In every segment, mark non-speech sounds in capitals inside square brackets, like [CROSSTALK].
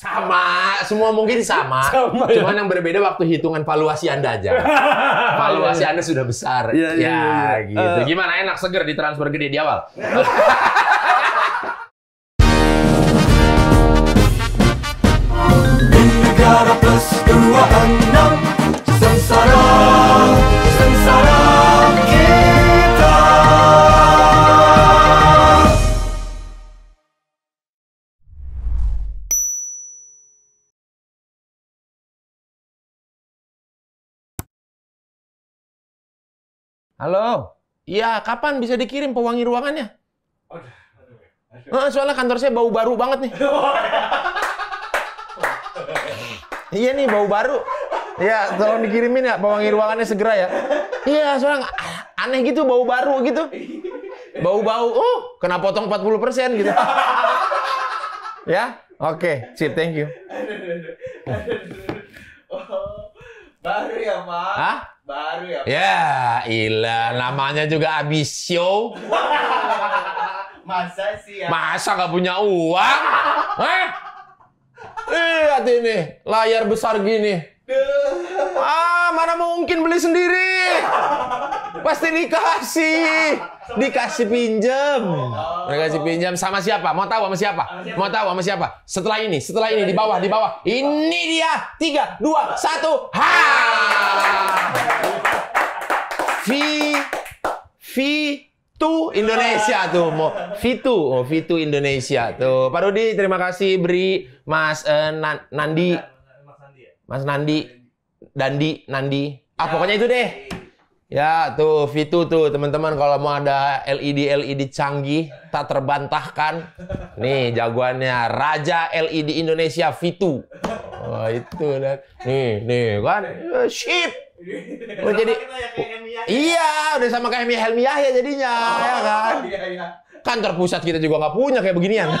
Sama, semua mungkin [LAUGHS] sama. sama ya. Cuman yang berbeda waktu hitungan valuasi Anda aja. [LAUGHS] valuasi iya, iya. Anda sudah besar. Iya, iya ya, ya, ya, gitu. Uh, Gimana enak seger di transfer gede di awal? Negara Halo? Iya, kapan bisa dikirim pewangi ruangannya? Aduh, soalnya kantor saya bau baru banget nih. [LAUGHS] iya nih, bau baru. Iya, tolong dikirimin ya pewangi ruangannya segera ya. Iya, soalnya ah, aneh gitu bau baru gitu. Bau-bau, oh uh, kena potong 40% gitu. [LAUGHS] ya, oke, okay. sip, thank you. Oh, baru ya, Pak? Hah? Baru ya. Ya, ilah namanya juga Abisio. Masa sih ya? Masa nggak punya uang? Hah? Lihat ini, layar besar gini. Ah, mana mungkin beli sendiri? Pasti dikasih. Dikasih pinjam. Oh. Dikasih pinjam sama siapa? Mau tahu sama siapa? Mau tahu sama siapa? Setelah ini, setelah ini di bawah, di bawah. Ini dia. Tiga, dua, satu. Ha! v tu Indonesia tuh mau mau oh Fitu Indonesia tuh Pak Rudi terima kasih beri Mas eh, Nan Nandi Mas Nandi ya? Dandi Nandi ah pokoknya itu deh Ya tuh Vitu tuh teman-teman kalau mau ada LED LED canggih tak terbantahkan. Nih jagoannya Raja LED Indonesia Vitu. Oh, itu nih nih kan eh, ship. Oh, jadi iya udah sama kayak Helmi ya jadinya oh, ya kan. Iya, iya, Kantor pusat kita juga nggak punya kayak beginian. [LAUGHS]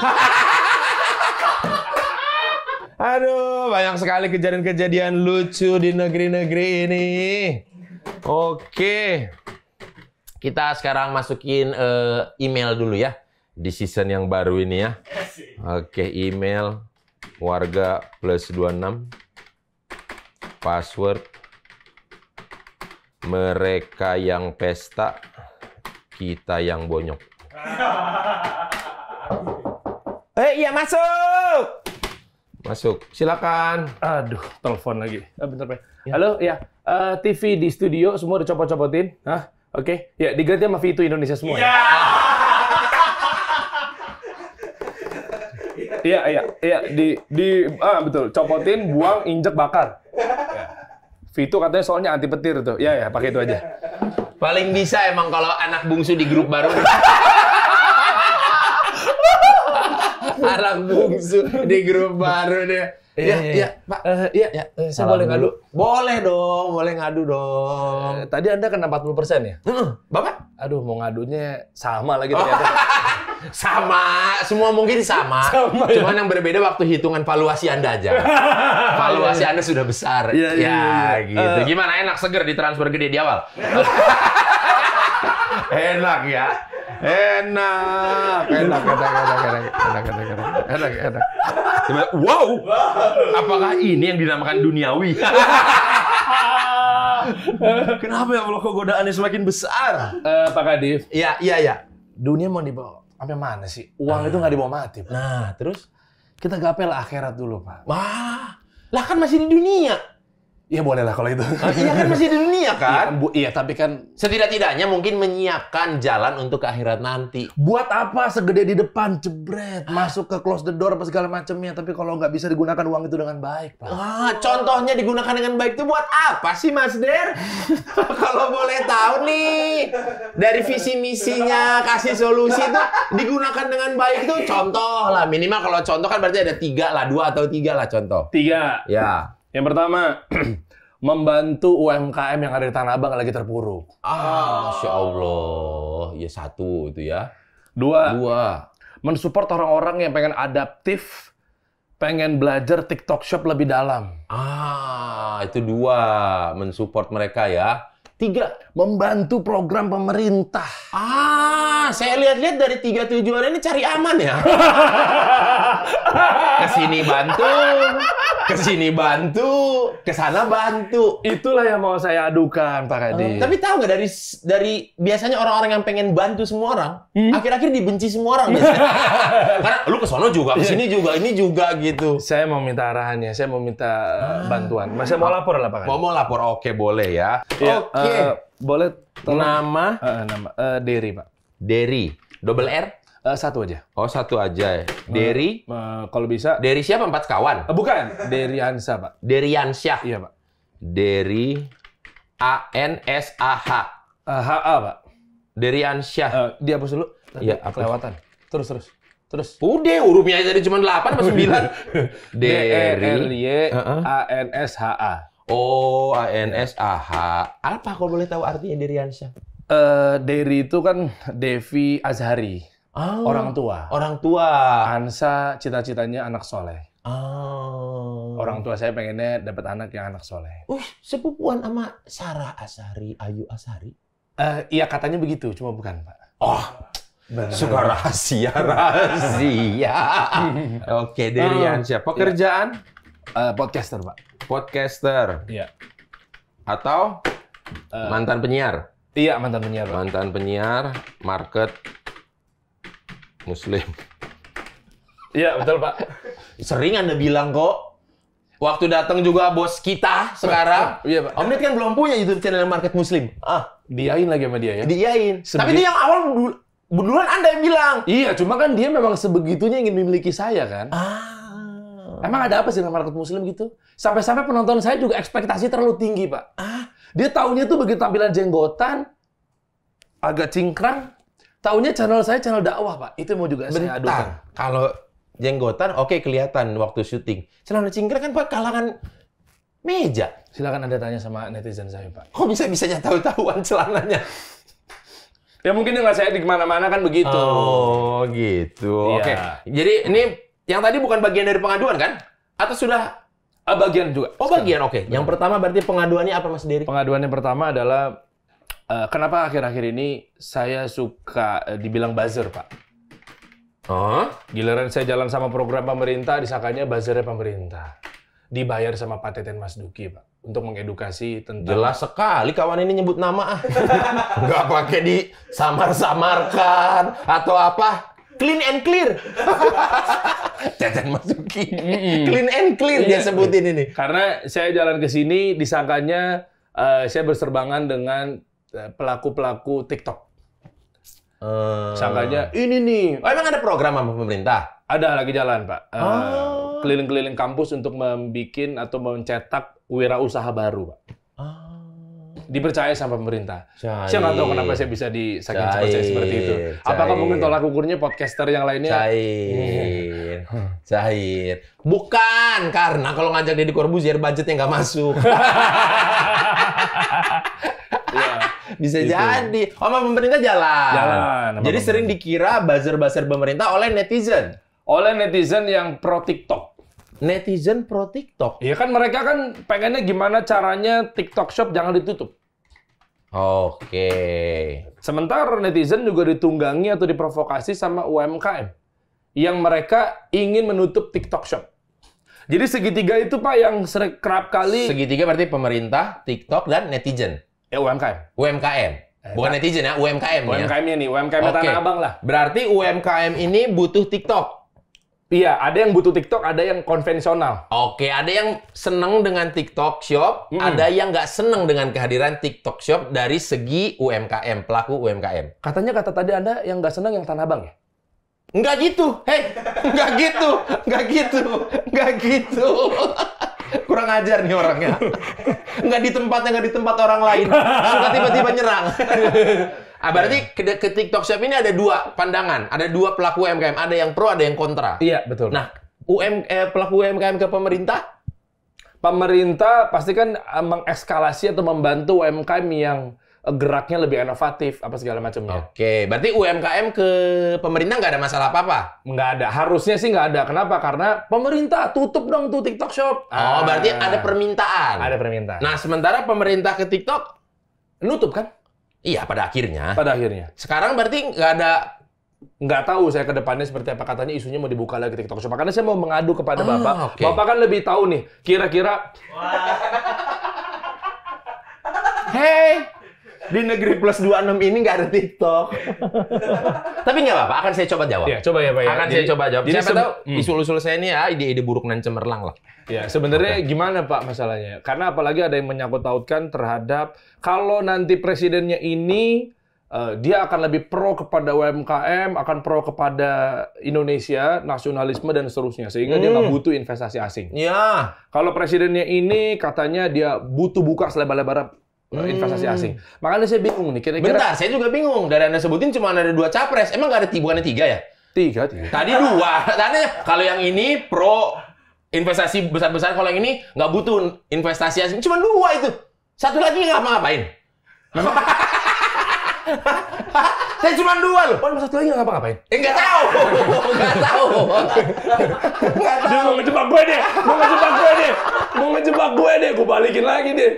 Aduh, banyak sekali kejadian-kejadian lucu di negeri-negeri ini. Oke. Kita sekarang masukin uh, email dulu ya di season yang baru ini ya. Oke, email warga plus 26 password mereka yang pesta kita yang bonyok. [LAUGHS] Eh, iya masuk. Masuk. Silakan. Aduh, telepon lagi. Eh, bentar, Pak. Ya. Halo, iya uh, eh, TV di studio semua udah copot-copotin. Hah? Oke. Okay. Ya, diganti sama Vitu Indonesia semua. Ya? Iya. Iya, iya, iya di di ah betul, copotin, buang, injek, bakar. Fitu ya. Vito katanya soalnya anti petir tuh. Ya ya, pakai itu aja. Paling bisa emang kalau anak bungsu di grup baru. [LAUGHS] anak bungsu di grup baru deh. Iya iya, iya, iya, iya, Pak. Eh, iya, iya. Saya boleh ngadu. Boleh dong, boleh ngadu dong. Eh, tadi Anda kena 40% persen ya? Heeh. Bapak? Aduh, mau ngadunya sama lagi ternyata. Oh. [LAUGHS] sama, semua mungkin sama. [LAUGHS] sama ya? Cuman ya? yang berbeda waktu hitungan valuasi Anda aja. [LAUGHS] valuasi Anda sudah besar. Iya, ya, ya, gitu. Uh, Gimana enak seger di transfer gede di awal? enak ya. Enak, enak, enak, enak, enak, enak, enak, enak, enak, enak. Wow, apakah ini yang dinamakan duniawi? [LAUGHS] Kenapa ya Allah kok godaannya semakin besar? Eh, Pak Kadif. Iya, iya, iya. Dunia mau dibawa sampai mana sih? Uang itu nggak dibawa mati. Pak. Nah, terus kita gapel akhirat dulu, Pak. Wah, lah kan masih di dunia. Iya boleh lah kalau itu. Ah, iya kan masih di dunia iya, kan? Iya, bu, iya tapi kan setidak-tidaknya mungkin menyiapkan jalan untuk akhirat nanti. Buat apa segede di depan jebret masuk ke close the door apa segala macamnya tapi kalau nggak bisa digunakan uang itu dengan baik pak. Ah contohnya digunakan dengan baik itu buat apa sih Mas Der? [LAUGHS] kalau boleh tahu nih dari visi misinya kasih solusi itu digunakan dengan baik itu contoh lah minimal kalau contoh kan berarti ada tiga lah dua atau tiga lah contoh. Tiga. Ya yang pertama, [CLEARS THROAT] membantu UMKM yang ada di Tanah Abang lagi terpuruk. Ah, Masya Allah. Ya satu itu ya. Dua. Dua. Mensupport orang-orang yang pengen adaptif, pengen belajar TikTok Shop lebih dalam. Ah, itu dua. Mensupport mereka ya. Tiga, membantu program pemerintah. Ah, saya lihat-lihat dari tiga tujuan ini cari aman ya. [LAUGHS] Kesini bantu, ke sini bantu, ke sana bantu. Itulah yang mau saya adukan, Pak Kadi. Uh, oh, tapi tahu nggak dari dari biasanya orang-orang yang pengen bantu semua orang, hmm? akhir-akhir dibenci semua orang. [LAUGHS] Karena lu ke kesono juga, iya. sini juga, ini juga gitu. Saya mau minta arahannya, saya mau minta ah. bantuan. Masih mau lapor lah, Pak Kadi. Mau mau lapor, oke boleh ya. ya oke. Okay. Uh, eh, boleh tolong. nama? Uh, nama uh, eh, Derry, Pak. Derry. Double R? Uh, satu aja. Oh, satu aja ya. Dari? Uh, eh, eh, kalau bisa. Dari siapa? Empat kawan? Uh, bukan. Dari Ansyah, Pak. Dari Ansyah? Iya, Pak. Dari A-N-S-A-H? Uh, H-A, Pak. Dari Ansyah. Uh, apa dulu. Iya, apa? Kelewatan. Terus, terus. Terus. Udah, hurufnya tadi cuma 8 atau 9. Dari? A-N-S-H-A. [LAUGHS] E oh, A-N-S-A-H. Apa kalau boleh tahu artinya dari Ansyah? Uh, Dery itu kan Devi Azhari. Oh, orang tua. Orang tua. Ansa cita-citanya anak soleh. Oh. Orang tua saya pengennya dapat anak yang anak soleh. Uh, sepupuan sama Sarah Asari, Ayu Asari. Uh, iya katanya begitu, cuma bukan pak. Oh, Benar. suka rahasia rahasia. [LAUGHS] Oke, dari oh. Hmm. siapa? Iya. Pekerjaan? Uh, podcaster pak. Podcaster. Iya. Atau uh, mantan penyiar? Iya mantan penyiar. Mantan penyiar, market Muslim. Iya betul Pak. Sering Anda bilang kok. Waktu datang juga bos kita sekarang. Iya Pak. Om Nid kan belum punya YouTube channel Market Muslim. Ah, diain lagi sama dia ya. Diain. Tapi dia yang awal duluan Anda yang bilang. Iya, cuma kan dia memang sebegitunya ingin memiliki saya kan. Ah. Emang ada apa sih dengan market muslim gitu? Sampai-sampai penonton saya juga ekspektasi terlalu tinggi, Pak. Ah, dia tahunya tuh begitu tampilan jenggotan, agak cingkrang, Tahunya channel saya channel dakwah, Pak. Itu mau juga Bentar. saya adukan. Kalau jenggotan oke okay, kelihatan waktu syuting. Celana cingkir kan Pak kalangan meja. Silakan Anda tanya sama netizen saya, Pak. Kok bisa bisanya tahu-tahuan celananya? ya mungkin nggak saya di mana-mana kan begitu. Oh, gitu. Ya. Oke. Okay. Jadi ini yang tadi bukan bagian dari pengaduan kan? Atau sudah eh, bagian juga? Oh, bagian. Oke. Okay. Yang pertama berarti pengaduannya apa Mas Dery? Pengaduannya pertama adalah Eh, kenapa akhir-akhir ini saya suka eh, dibilang buzzer, Pak? Huh? Giliran saya jalan sama program pemerintah, disangkanya buzzernya pemerintah. Dibayar sama Pak Teten Mas Duki, Pak untuk mengedukasi tentang jelas sekali kawan ini nyebut nama ah [LAUGHS] nggak pakai di samar-samarkan atau apa clean and clear [LAUGHS] Teten Mas Duki, clean and clear dia iya. sebutin ini karena saya jalan ke sini disangkanya uh, saya berserbangan dengan Eh, pelaku-pelaku TikTok. Uh, eh. Sangkanya ini nih. Oh, emang ada program sama pemerintah? Ada lagi jalan, Pak. Uh, Keliling-keliling kampus untuk membuat atau mencetak wirausaha baru, Pak. Oh. Dipercaya sama pemerintah. Saya nggak tahu kenapa saya bisa disaking cepat seperti itu. Apakah Cair. mungkin tolak ukurnya podcaster yang lainnya? Cair. Cair. Hmm. Bukan, karena kalau ngajak Deddy Corbuzier budgetnya nggak masuk. [LAUGHS] ya, bisa gitu. jadi. Sama pemerintah jalan. Jalan. Jadi pemerintah. sering dikira buzzer-buzzer pemerintah oleh netizen. Oleh netizen yang pro TikTok netizen pro TikTok. Iya kan mereka kan pengennya gimana caranya TikTok Shop jangan ditutup. Oke. Sementara netizen juga ditunggangi atau diprovokasi sama UMKM yang mereka ingin menutup TikTok Shop. Jadi segitiga itu Pak yang kerap kali Segitiga berarti pemerintah, TikTok dan netizen. Ya eh, UMKM. UMKM. Eh, Bukan netizen ya, UMKM. umkm ini, nih, UMKM okay. Tanah Abang lah. Berarti UMKM ini butuh TikTok. Iya, ada yang butuh TikTok, ada yang konvensional. Oke, ada yang seneng dengan TikTok Shop, mm. ada yang nggak seneng dengan kehadiran TikTok Shop dari segi UMKM, pelaku UMKM. Katanya kata tadi Anda yang nggak seneng yang Tanah Abang ya? Nggak gitu, hei, nggak gitu, nggak gitu, nggak gitu kurang ajar nih orangnya. Nggak di tempatnya, nggak di tempat orang lain. Suka tiba-tiba nyerang. Ah, berarti iya. ke, ke TikTok Shop ini ada dua pandangan, ada dua pelaku UMKM, ada yang pro, ada yang kontra. Iya, betul. Nah, UM, eh, pelaku UMKM ke pemerintah? Pemerintah pasti kan eh, mengekskalasi atau membantu UMKM yang Eh, geraknya lebih inovatif apa segala macamnya. Oke, berarti UMKM ke pemerintah nggak ada masalah apa-apa? Nggak ada, harusnya sih nggak ada. Kenapa? Karena pemerintah tutup dong tuh TikTok Shop. Oh, ah. berarti ada permintaan. Ada permintaan. Nah, sementara pemerintah ke TikTok nutup kan? Iya, pada akhirnya. Pada akhirnya. Sekarang berarti nggak ada nggak tahu saya ke depannya seperti apa katanya isunya mau dibuka lagi TikTok Shop. Makanya saya mau mengadu kepada ah, Bapak. Okay. Bapak kan lebih tahu nih kira-kira Hey! di negeri plus 26 ini nggak ada TikTok. [LAUGHS] Tapi nggak apa-apa, akan saya coba jawab. Ya, coba ya Pak ya. Akan jadi, saya coba jawab. Jadi Siapa tahu hmm. isul-usul saya ini ya ide-ide buruk dan cemerlang lah. Ya, sebenarnya okay. gimana Pak masalahnya? Karena apalagi ada yang menyangkut tautkan terhadap kalau nanti presidennya ini uh, dia akan lebih pro kepada UMKM, akan pro kepada Indonesia, nasionalisme dan seterusnya, sehingga hmm. dia nggak hmm. butuh investasi asing. Ya. Kalau presidennya ini katanya dia butuh buka selebar-lebar Eh, investasi hmm. asing. Makanya saya bingung nih. Kira-kira. Bentar, saya juga bingung. Dari anda sebutin cuma ada dua capres. Emang nggak ada tiga? bukannya tiga ya? Tiga, tiga. Tadi dua. [LAUGHS] Tadi kalau yang ini pro investasi besar-besar, kalau yang ini nggak butuh investasi asing. Cuma dua itu. Satu lagi nggak mau ngapain. [LAUGHS] [LAUGHS] Saya cuma dua loh. Oh, satu lagi nggak ngapa-ngapain? Eh, nggak tahu. Nggak tahu. Nggak Dia mau ngejebak gue deh. Mau ngejebak gue deh. Mau ngejebak gue deh. Gue balikin lagi deh.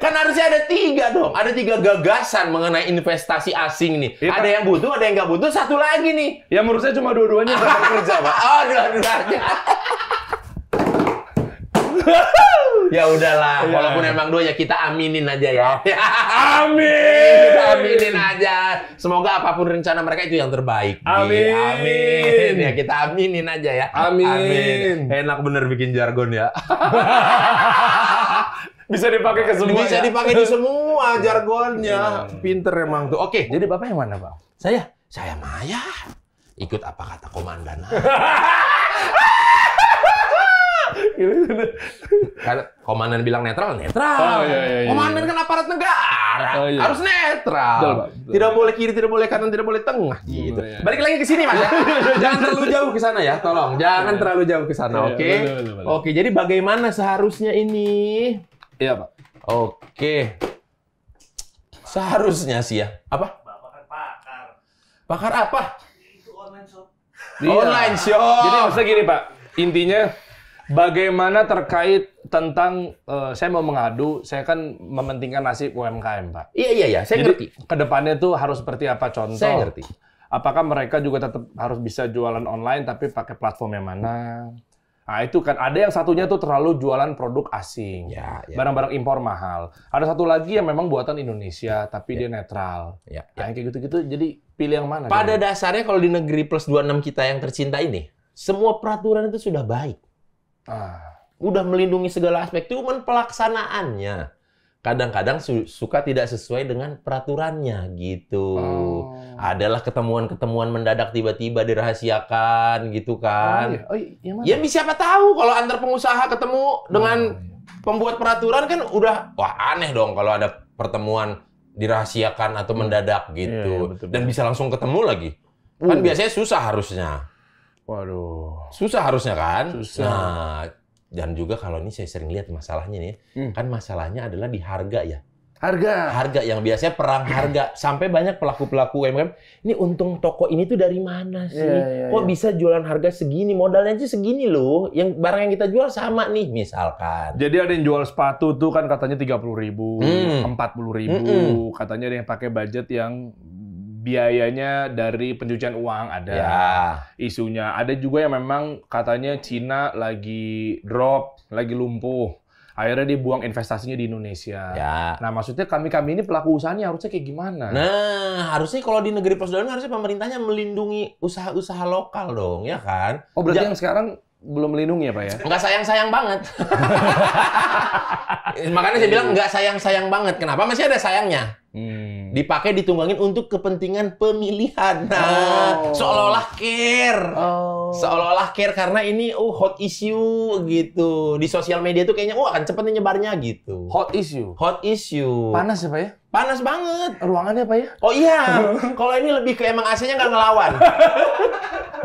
Kan harusnya ada tiga dong. Ada tiga gagasan mengenai investasi asing nih. Ya, ada yang butuh, ada yang nggak butuh. Satu lagi nih. Ya menurut saya cuma dua-duanya kerja, Pak. [LAUGHS] Oh, dua-duanya. [LAUGHS] ya udahlah, iya. walaupun emang dua kita aminin aja ya. Oh. [LAUGHS] Amin. Kita aminin aja. Semoga apapun rencana mereka itu yang terbaik. Amin. amin. Ya kita aminin aja ya. Amin. amin. Enak bener bikin jargon ya. [LAUGHS] bisa dipakai ke semua. Bisa ya. dipakai di semua jargonnya. Iya. Pinter emang tuh. Oke, jadi bapak yang mana bang? Saya, saya Maya. Ikut apa kata komandan. [LAUGHS] Gitu. Kan komandan bilang netral, netral. Oh, iya, iya, iya. Komandan iya. kan aparat negara, oh, iya. harus netral. Betul, betul. Tidak boleh kiri, tidak boleh kanan, tidak boleh tengah iya, gitu. Iya. Balik lagi ke sini Mas ya. [LAUGHS] iya, jangan terlalu jauh ke sana ya, tolong. Jangan iya. terlalu jauh ke sana, iya, oke? Okay? Oke, jadi bagaimana seharusnya ini? Iya, Pak. Oke. Seharusnya sih ya. Apa? Bapak kan pakar. Pakar apa? online shop. Online shop. Jadi maksudnya gini, Pak. Intinya Bagaimana terkait tentang uh, saya mau mengadu, saya kan mementingkan nasib UMKM, Pak. Iya iya iya, saya Jadi, ngerti. Kedepannya tuh harus seperti apa contoh? Saya ngerti. Apakah mereka juga tetap harus bisa jualan online tapi pakai platform yang mana? Nah, itu kan ada yang satunya tuh terlalu jualan produk asing, ya, ya. barang-barang impor mahal. Ada satu lagi yang memang buatan Indonesia tapi ya. dia netral. Ya, ya. Nah, kayak gitu-gitu. Jadi pilih yang mana? Pada dia? dasarnya kalau di negeri plus 26 kita yang tercinta ini, semua peraturan itu sudah baik. Ah. Udah melindungi segala aspek, cuman pelaksanaannya kadang-kadang su suka tidak sesuai dengan peraturannya gitu. Oh. Adalah ketemuan-ketemuan mendadak tiba-tiba dirahasiakan gitu kan. Oh, iya. Oh, iya, ya siapa tahu kalau antar pengusaha ketemu dengan oh, iya. pembuat peraturan kan udah wah aneh dong kalau ada pertemuan dirahasiakan atau hmm. mendadak gitu. Iya, iya, betul, betul. Dan bisa langsung ketemu lagi. Uh. Kan biasanya susah harusnya. Waduh. Susah harusnya kan? Susah. Nah, dan juga kalau ini saya sering lihat masalahnya nih, ya. hmm. kan masalahnya adalah di harga ya. Harga. Harga yang biasanya perang harga [CLEARS THROAT] sampai banyak pelaku-pelaku UMKM, ini untung toko ini tuh dari mana sih? Yeah, yeah, Kok yeah. bisa jualan harga segini? Modalnya aja segini loh. Yang barang yang kita jual sama nih misalkan. Jadi ada yang jual sepatu tuh kan katanya tiga puluh ribu, hmm. puluh ribu, hmm. katanya ada yang pakai budget yang biayanya dari pencucian uang ada ya. isunya ada juga yang memang katanya Cina lagi drop lagi lumpuh akhirnya dia buang investasinya di Indonesia. Ya. Nah maksudnya kami kami ini pelaku usahanya harusnya kayak gimana? Nah harusnya kalau di negeri persaudaraan harusnya pemerintahnya melindungi usaha-usaha lokal dong ya kan? Oh berarti yang sekarang belum melindungi ya Pak ya? Enggak sayang-sayang banget. [LAUGHS] Makanya saya bilang enggak sayang-sayang banget. Kenapa? Masih ada sayangnya. Hmm. Dipakai ditunggangin untuk kepentingan pemilihan. Nah, oh. seolah-olah care. Oh. Seolah-olah care karena ini oh hot issue gitu. Di sosial media tuh kayaknya oh akan cepet nyebarnya gitu. Hot issue. Hot issue. Panas ya Pak ya? Panas banget. Ruangannya apa ya? Oh iya. [LAUGHS] Kalau ini lebih ke emang AC-nya nggak ngelawan. [LAUGHS]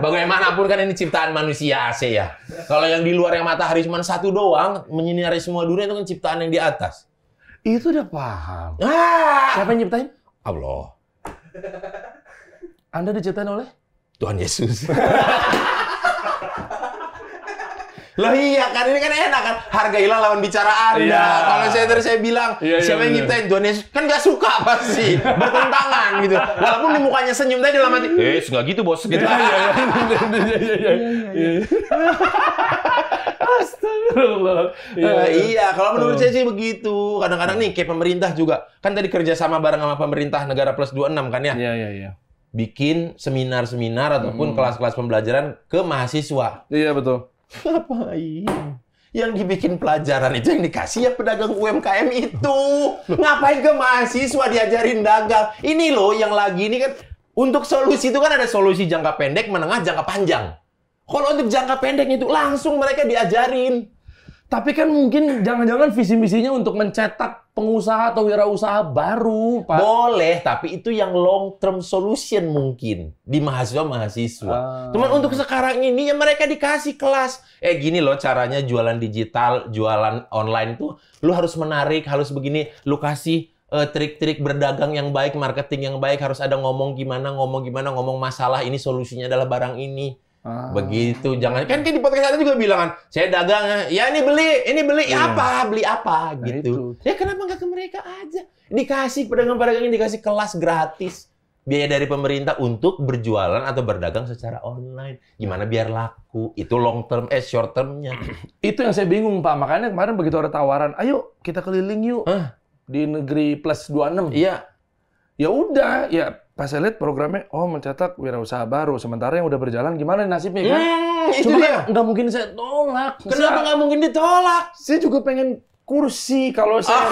bagaimanapun kan ini ciptaan manusia AC ya. Kalau yang di luar yang matahari cuma satu doang, menyinari semua dunia itu kan ciptaan yang di atas. Itu udah paham. Ah! Siapa yang nyiptain? Allah. Anda diciptain oleh? Tuhan Yesus. [LAUGHS] loh iya kan ini kan enak kan hargailah lawan bicara Anda. Yeah. Kalau saya terus saya bilang yeah, iya, siapa yeah, yang nyiptain Tuhan Yesus kan gak suka pasti bertentangan gitu. Walaupun di mukanya senyum tadi dalam hati eh nggak gitu bos gitu. Astagfirullah. Iya, uh, iya. kalau menurut saya sih begitu. Kadang-kadang nih kayak pemerintah juga kan tadi kerjasama bareng sama pemerintah negara plus 26 kan ya. Iya, iya, iya bikin seminar-seminar ataupun hmm. kelas-kelas hmm. pembelajaran ke mahasiswa. Iya betul. Ngapain? Iya. Yang dibikin pelajaran itu yang dikasih ya pedagang UMKM itu. Ngapain ke mahasiswa diajarin dagang? Ini loh yang lagi ini kan untuk solusi itu kan ada solusi jangka pendek, menengah, jangka panjang. Kalau untuk jangka pendek itu langsung mereka diajarin. Tapi kan mungkin jangan-jangan visi misinya untuk mencetak pengusaha atau wirausaha baru, Pak. Boleh, tapi itu yang long term solution mungkin di mahasiswa-mahasiswa. Ah. Cuman untuk sekarang ini ya mereka dikasih kelas. Eh gini loh caranya jualan digital, jualan online tuh lu harus menarik, harus begini, lu kasih eh, trik-trik berdagang yang baik, marketing yang baik, harus ada ngomong gimana, ngomong gimana, ngomong masalah ini solusinya adalah barang ini. Ah. Begitu jangan kan di podcast ada juga bilang kan, saya dagang ya ini beli, ini beli ya. apa, beli apa nah, gitu. Nah, ya kenapa nggak ke mereka aja? Dikasih pedagang-pedagang ini dikasih kelas gratis biaya dari pemerintah untuk berjualan atau berdagang secara online. Gimana biar laku? Itu long term eh short termnya. [CLEARS THROAT] Itu yang saya bingung Pak. Makanya kemarin begitu ada tawaran, ayo kita keliling yuk huh? di negeri plus 26. Iya. Ya udah, ya pas saya lihat programnya, oh mencetak wirausaha baru. Sementara yang udah berjalan gimana nasibnya kan? Hmm, itu Cuma dia. Kan nggak mungkin saya tolak. Kenapa nggak mungkin ditolak? Saya juga pengen kursi kalau saya. Oh.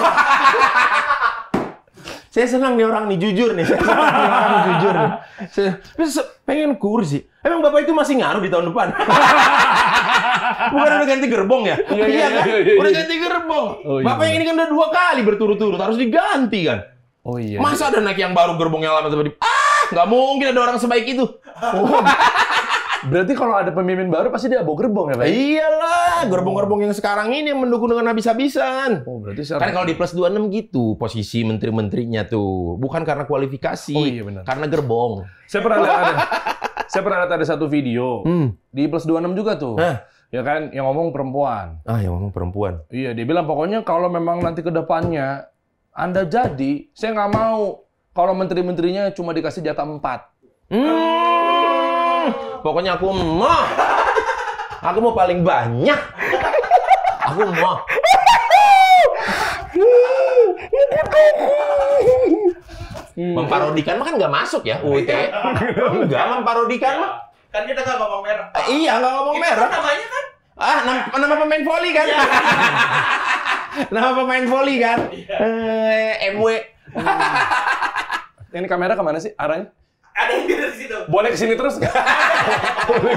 [LAUGHS] saya senang nih orang nih jujur nih. Saya senang nih orang jujur nih. Saya, pengen kursi. Emang bapak itu masih ngaruh di tahun depan? [LAUGHS] Bukan udah ganti gerbong ya? Iya, iya, iya, kan? iya, iya, iya. Udah ganti gerbong. Oh, iya. Bapak yang iya. ini kan udah dua kali berturut-turut harus diganti kan? Oh iya. Masa ada naik yang baru gerbongnya lama seperti ah nggak mungkin ada orang sebaik itu. Oh. [LAUGHS] Berarti kalau ada pemimpin baru pasti dia bawa gerbong ya, Pak? Iyalah, oh. gerbong-gerbong yang sekarang ini yang mendukung dengan habis-habisan. Oh, berarti sekarang... Kan kalau di plus 26 gitu posisi menteri-menterinya tuh, bukan karena kualifikasi, oh, iya benar. karena gerbong. Saya pernah lihat ada, saya pernah lihat ada satu video hmm. di plus 26 juga tuh. Hah? Ya kan, yang ngomong perempuan. Ah, yang ngomong perempuan. Iya, dia bilang pokoknya kalau memang nanti ke depannya anda jadi, saya nggak mau kalau menteri-menterinya cuma dikasih jatah empat. Hmm, pokoknya aku mau. Aku mau paling banyak. Aku mau. Memparodikan mah kan nggak masuk ya oh, UIT. Enggak iya. memparodikan mah. Kan kita nggak ngomong merah. iya, nggak ngomong kan merah. Namanya kan Ah, nama, nama pemain voli kan? Iya. Nama pemain volley kan? Yeah. Uh, MW. Ini kamera kemana sih arahnya? ada yang di situ. Boleh kesini terus? [LAUGHS] Boleh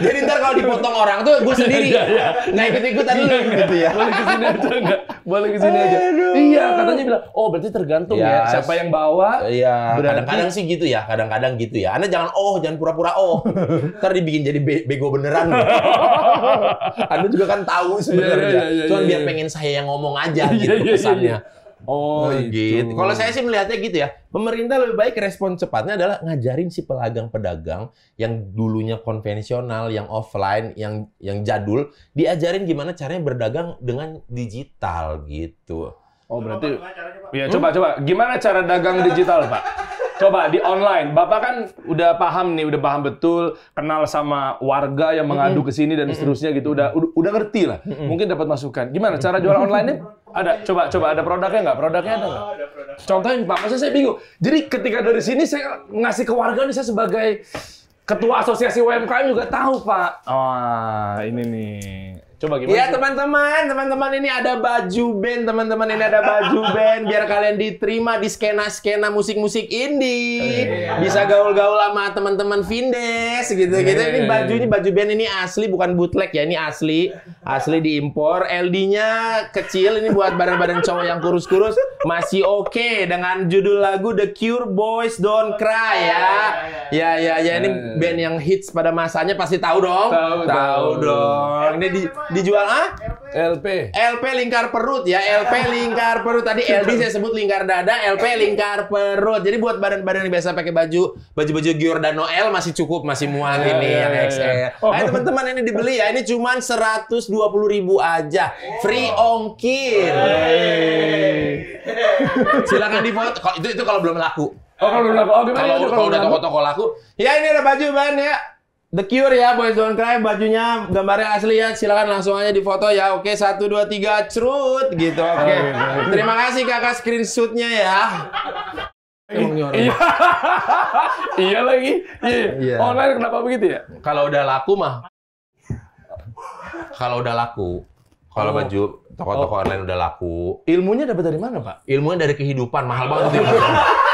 Jadi ntar kalau dipotong orang tuh gue iya, sendiri. Iya, iya. Nah ikut-ikutan iya, lu iya. gitu ya. Boleh kesini aja enggak? Boleh kesini aja. Aduh. Iya katanya bilang, oh berarti tergantung ya, ya. siapa yang bawa. Iya. Kadang-kadang sih gitu ya, kadang-kadang gitu ya. Anda jangan oh, jangan pura-pura oh. [LAUGHS] Ntar dibikin jadi be bego beneran. [LAUGHS] Anda juga kan tahu sebenarnya. Cuman biar pengen saya yang ngomong aja gitu pesannya. Oh, oh gitu. gitu. Kalau saya sih melihatnya gitu ya. Pemerintah lebih baik respon cepatnya adalah ngajarin si pelagang pedagang yang dulunya konvensional, yang offline, yang yang jadul, diajarin gimana caranya berdagang dengan digital gitu. Oh, berarti Iya, hmm? coba coba gimana cara dagang digital, Pak? Coba di online. Bapak kan udah paham nih, udah paham betul, kenal sama warga yang mengadu hmm. ke sini dan hmm. seterusnya gitu. Udah udah ngerti lah. Hmm. Mungkin dapat masukan. Gimana cara jual online nih? [LAUGHS] Ada, coba coba ada produknya nggak? Produknya ada oh, nggak? Contohin Pak, maksudnya saya bingung. Jadi ketika dari sini saya ngasih ke warga nih saya sebagai ketua asosiasi UMKM juga tahu Pak. Wah, oh, ini nih Coba gimana? Ya teman-teman, teman-teman ini ada baju band, teman-teman ini ada baju [LAUGHS] band biar kalian diterima di skena-skena musik-musik indie. Eh, iya. Bisa gaul-gaul sama teman-teman Vindes gitu-gitu. Eh, ini iya, baju iya. ini baju band ini asli bukan bootleg ya, ini asli. Asli diimpor. LD-nya kecil ini buat badan-badan cowok yang kurus-kurus masih oke okay dengan judul lagu The Cure Boys Don't Cry ya. Eh, ya ya ya ini band yang hits pada masanya pasti tahu dong. Tahu dong. Ini di dijual ah? LP. LP lingkar perut ya, LP lingkar perut. Tadi LD saya sebut lingkar dada, LP lingkar perut. Jadi buat badan-badan yang biasa pakai baju baju-baju Giordano L masih cukup, masih muat iya, ini yeah, yang iya, XL. Yeah. Oh. teman-teman ini dibeli ya, ini cuma 120 ribu aja. Free ongkir. Hey. Silakan di Itu itu kalau belum laku. Oh, kalau belum laku. Oh, gimana? Kalau, kalau, kalau udah toko-toko laku, ya ini ada baju ban ya. The Cure ya, Boys Don't Cry, bajunya gambarnya asli ya, silakan langsung aja difoto ya. Oke, satu dua tiga, cerut gitu. Oh, Oke, okay. Iya, iya, iya. terima kasih kakak screenshotnya ya. [LAUGHS] Iya, lagi. Iya. Online kenapa begitu ya? Kalau udah laku mah, kalau udah laku, kalau oh. baju toko-toko oh. online udah laku. Ilmunya dapat dari mana pak? Ilmunya dari kehidupan, mahal banget. [LAUGHS]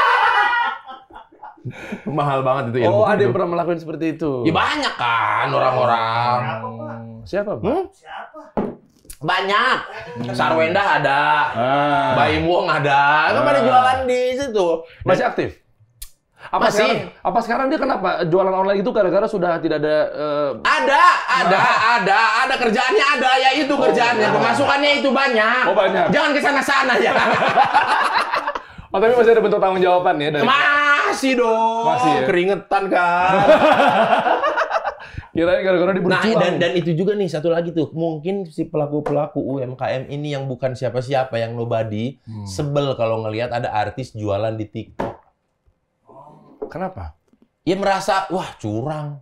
[LAUGHS] Mahal banget itu ilmu. Oh, ada yang pernah melakukan seperti itu. Ya banyak kan orang-orang. Siapa, Pak? Hmm? Siapa? Banyak. Hmm. Sarwenda ada. Ah. Bayi Wong ada. Kan pada ah. jualan di situ. Masih aktif? Apa Masih. Sekarang, apa sekarang dia kenapa jualan online itu gara-gara sudah tidak ada uh... ada, ada, nah. ada, ada kerjaannya ada ya itu oh, kerjaannya, oh, pemasukannya itu banyak. Oh, banyak. Jangan ke sana-sana ya. [LAUGHS] Oh tapi masih ada bentuk tanggung jawaban ya dari Masih dong. Masih ya? Keringetan kan. [LAUGHS] Kira-kira gara di Nah, dan, dan itu juga nih satu lagi tuh, mungkin si pelaku-pelaku UMKM ini yang bukan siapa-siapa yang nobody hmm. sebel kalau ngelihat ada artis jualan di TikTok. Kenapa? Ya merasa wah curang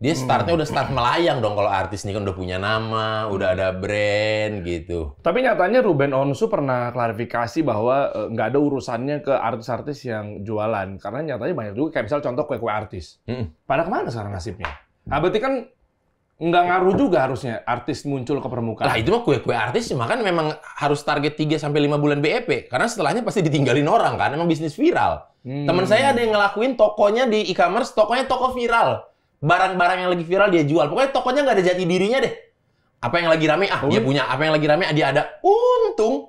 dia hmm. startnya udah start melayang dong kalau artis nih kan udah punya nama, udah ada brand gitu. Tapi nyatanya Ruben Onsu pernah klarifikasi bahwa eh, nggak e, ada urusannya ke artis-artis yang jualan karena nyatanya banyak juga kayak misal contoh kue-kue artis. Hmm. Pada kemana sekarang nasibnya? Nah berarti kan nggak ngaruh juga harusnya artis muncul ke permukaan. Lah itu mah kue-kue artis makanya memang harus target 3 sampai 5 bulan BEP karena setelahnya pasti ditinggalin orang kan, emang bisnis viral. Hmm. Teman saya ada yang ngelakuin tokonya di e-commerce, tokonya toko viral barang-barang yang lagi viral dia jual. Pokoknya tokonya nggak ada jati dirinya deh. Apa yang lagi rame, ah oh. dia punya. Apa yang lagi rame, ah, dia ada. Untung.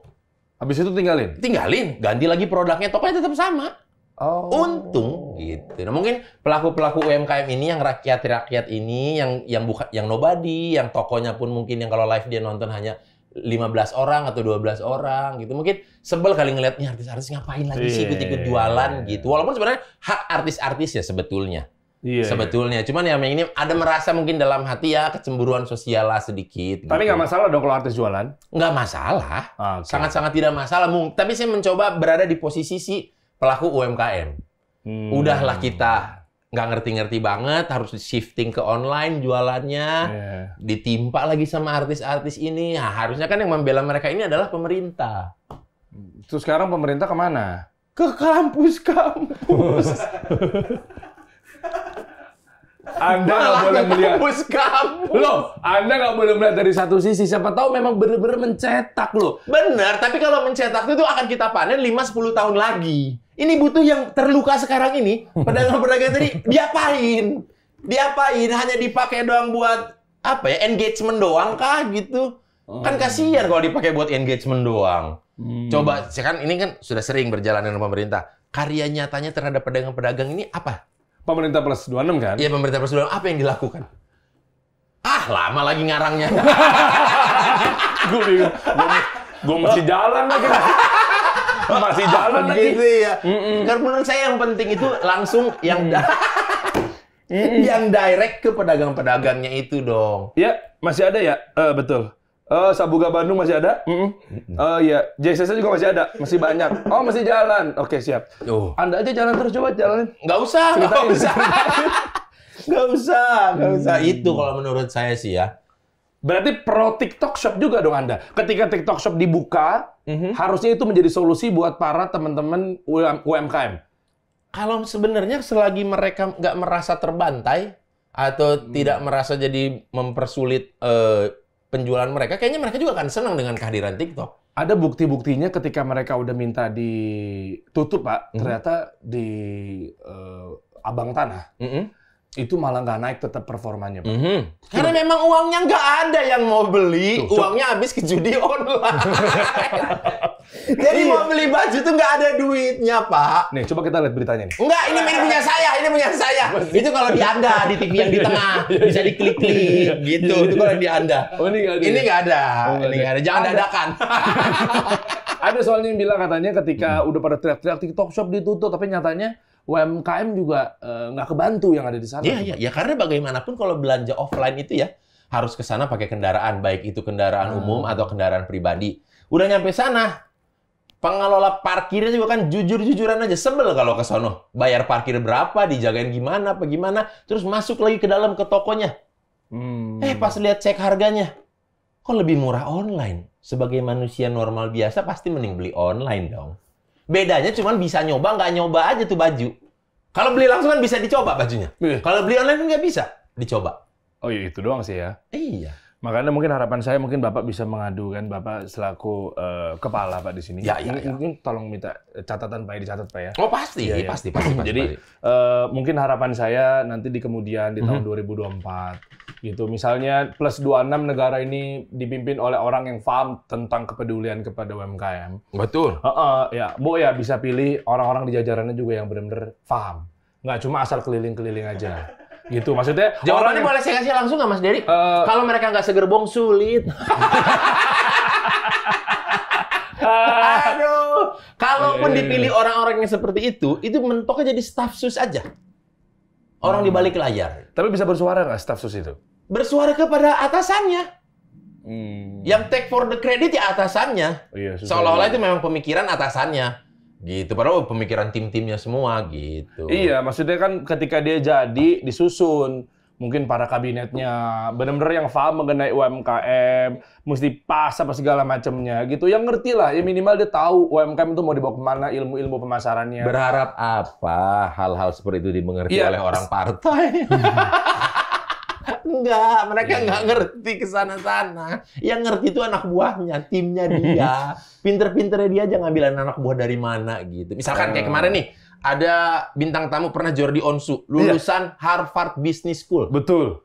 Habis itu tinggalin? Tinggalin. Ganti lagi produknya, tokonya tetap sama. Oh. Untung gitu. Nah, mungkin pelaku-pelaku UMKM ini yang rakyat-rakyat ini yang yang bukan yang nobody, yang tokonya pun mungkin yang kalau live dia nonton hanya 15 orang atau 12 orang gitu. Mungkin sebel kali ngeliatnya artis-artis ngapain lagi sih iya. ikut-ikut jualan gitu. Walaupun sebenarnya hak artis artis ya sebetulnya. Iya, iya, sebetulnya. Iya. Cuman ya ini ada merasa mungkin dalam hati ya kecemburuan sosial lah sedikit. Tapi gitu. nggak masalah dong kalau artis jualan? Nggak masalah. Ah, Sangat-sangat okay. tidak masalah. tapi saya mencoba berada di posisi si pelaku UMKM. Hmm. Udahlah kita nggak ngerti-ngerti banget, harus shifting ke online jualannya, yeah. ditimpa lagi sama artis-artis ini. Nah, harusnya kan yang membela mereka ini adalah pemerintah. Terus sekarang pemerintah kemana? Ke kampus-kampus. [LAUGHS] Anda nggak boleh melihat. kamu. Loh, Anda nggak boleh melihat dari satu sisi. Siapa tahu memang benar-benar mencetak loh. Benar, tapi kalau mencetak itu akan kita panen 5-10 tahun lagi. Ini butuh yang terluka sekarang ini. [LAUGHS] Pedagang-pedagang tadi diapain? Diapain? Hanya dipakai doang buat apa ya? Engagement doang kah gitu? Oh. Kan kasihan kalau dipakai buat engagement doang. Hmm. Coba, kan ini kan sudah sering berjalan dengan pemerintah. Karya nyatanya terhadap pedagang-pedagang ini apa? pemerintah plus 26 kan? Iya, pemerintah plus 26. Apa yang dilakukan? Ah, lama lagi ngarangnya. [LAUGHS] gue bingung. Gue masih jalan lagi. masih jalan lagi. Gitu ya. Mm -mm. Karena menurut saya yang penting itu langsung yang mm. [LAUGHS] yang direct ke pedagang-pedagangnya itu dong. Iya masih ada ya? Uh, betul. Uh, Sabuga Bandung masih ada? Mm -hmm. Uh, eh, ya, JCC juga masih ada, masih banyak. Oh, masih jalan. Oke, okay, siap. Oh. Anda aja jalan terus coba jalanin. Gak usah, Gak usah. gak usah, nggak usah. [LAUGHS] Hmm. Itu kalau menurut saya sih ya. Berarti pro TikTok Shop juga dong Anda. Ketika TikTok Shop dibuka, mm -hmm. harusnya itu menjadi solusi buat para teman-teman UMKM. Kalau sebenarnya selagi mereka nggak merasa terbantai atau hmm. tidak merasa jadi mempersulit uh, penjualan mereka, kayaknya mereka juga akan senang dengan kehadiran TikTok. Ada bukti-buktinya ketika mereka udah minta ditutup, Pak. Mm -hmm. Ternyata di uh, abang tanah. Mm -hmm itu malah nggak naik tetap performanya. Pak. Mm -hmm. Karena memang uangnya nggak ada yang mau beli, Tuh, uangnya habis ke judi [LAUGHS] online. [LAUGHS] Jadi iya. mau beli baju tuh nggak ada duitnya, Pak. Nih, coba kita lihat beritanya nih. Enggak, ini, ini punya saya, ini punya saya. itu kalau di Anda, di TV yang di iya. tengah, iya, bisa diklik-klik gitu. itu kalau di Anda. Oh, ini nggak ada. Ini ya? nggak ada. Oh, ini nggak ada. ada. Jangan ada. dadakan. [LAUGHS] ada soalnya yang bilang katanya ketika hmm. udah pada teriak-teriak TikTok shop ditutup, tapi nyatanya UMKM juga eh, nggak uh, kebantu yang ada di sana. Iya, iya, ya karena bagaimanapun kalau belanja offline itu ya harus ke sana pakai kendaraan, baik itu kendaraan hmm. umum atau kendaraan pribadi. Udah nyampe sana, pengelola parkirnya juga kan jujur-jujuran aja sebel kalau ke sono. Bayar parkir berapa, dijagain gimana apa gimana, terus masuk lagi ke dalam ke tokonya. Hmm. Eh pas lihat cek harganya, kok lebih murah online. Sebagai manusia normal biasa pasti mending beli online dong. Bedanya cuman bisa nyoba nggak nyoba aja tuh baju. Kalau beli langsung kan bisa dicoba bajunya. Yeah. Kalau beli online kan nggak bisa dicoba. Oh iya itu doang sih ya. Iya. Makanya mungkin harapan saya mungkin Bapak bisa mengadu kan Bapak selaku uh, kepala Pak di sini. Ya, ya, ya. Mungkin tolong minta catatan Pak ya, dicatat Pak ya. Oh pasti, ya, ya. pasti, pasti, pasti. Jadi pasti. Uh, mungkin harapan saya nanti di kemudian di mm-hmm. tahun mm -hmm. 2024 gitu. Misalnya plus 26 negara ini dipimpin oleh orang yang paham tentang kepedulian kepada UMKM. Betul. Uh, uh, ya, bu ya bisa pilih orang-orang di jajarannya juga yang benar-benar paham. Nggak cuma asal keliling-keliling aja. gitu maksudnya jawabannya yang... boleh saya kasih langsung nggak mas Dery uh, kalau mereka nggak segerbong sulit [LAUGHS] aduh kalaupun iya, iya, iya. dipilih orang-orang yang seperti itu itu mentoknya jadi staff sus aja orang hmm. di balik layar tapi bisa bersuara nggak staff sus itu bersuara kepada atasannya. Hmm. Yang take for the credit ya atasannya. Oh, iya, Seolah-olah itu memang pemikiran atasannya. Gitu, padahal pemikiran tim-timnya semua gitu. Iya, maksudnya kan ketika dia jadi disusun mungkin para kabinetnya benar-benar yang paham mengenai UMKM, mesti pas apa segala macamnya gitu. Yang ngerti lah, ya minimal dia tahu UMKM itu mau dibawa kemana, ilmu-ilmu pemasarannya. Berharap apa hal-hal seperti itu dimengerti ya. oleh orang [LAUGHS] partai? [LAUGHS] Enggak, mereka yeah. Iya, iya. ngerti ke sana-sana. Yang ngerti itu anak buahnya, timnya dia. Pinter-pinternya dia aja ngambil anak buah dari mana gitu. Misalkan kayak oh. kemarin nih, ada bintang tamu pernah Jordi Onsu, iya. lulusan yeah. Harvard Business School. Betul.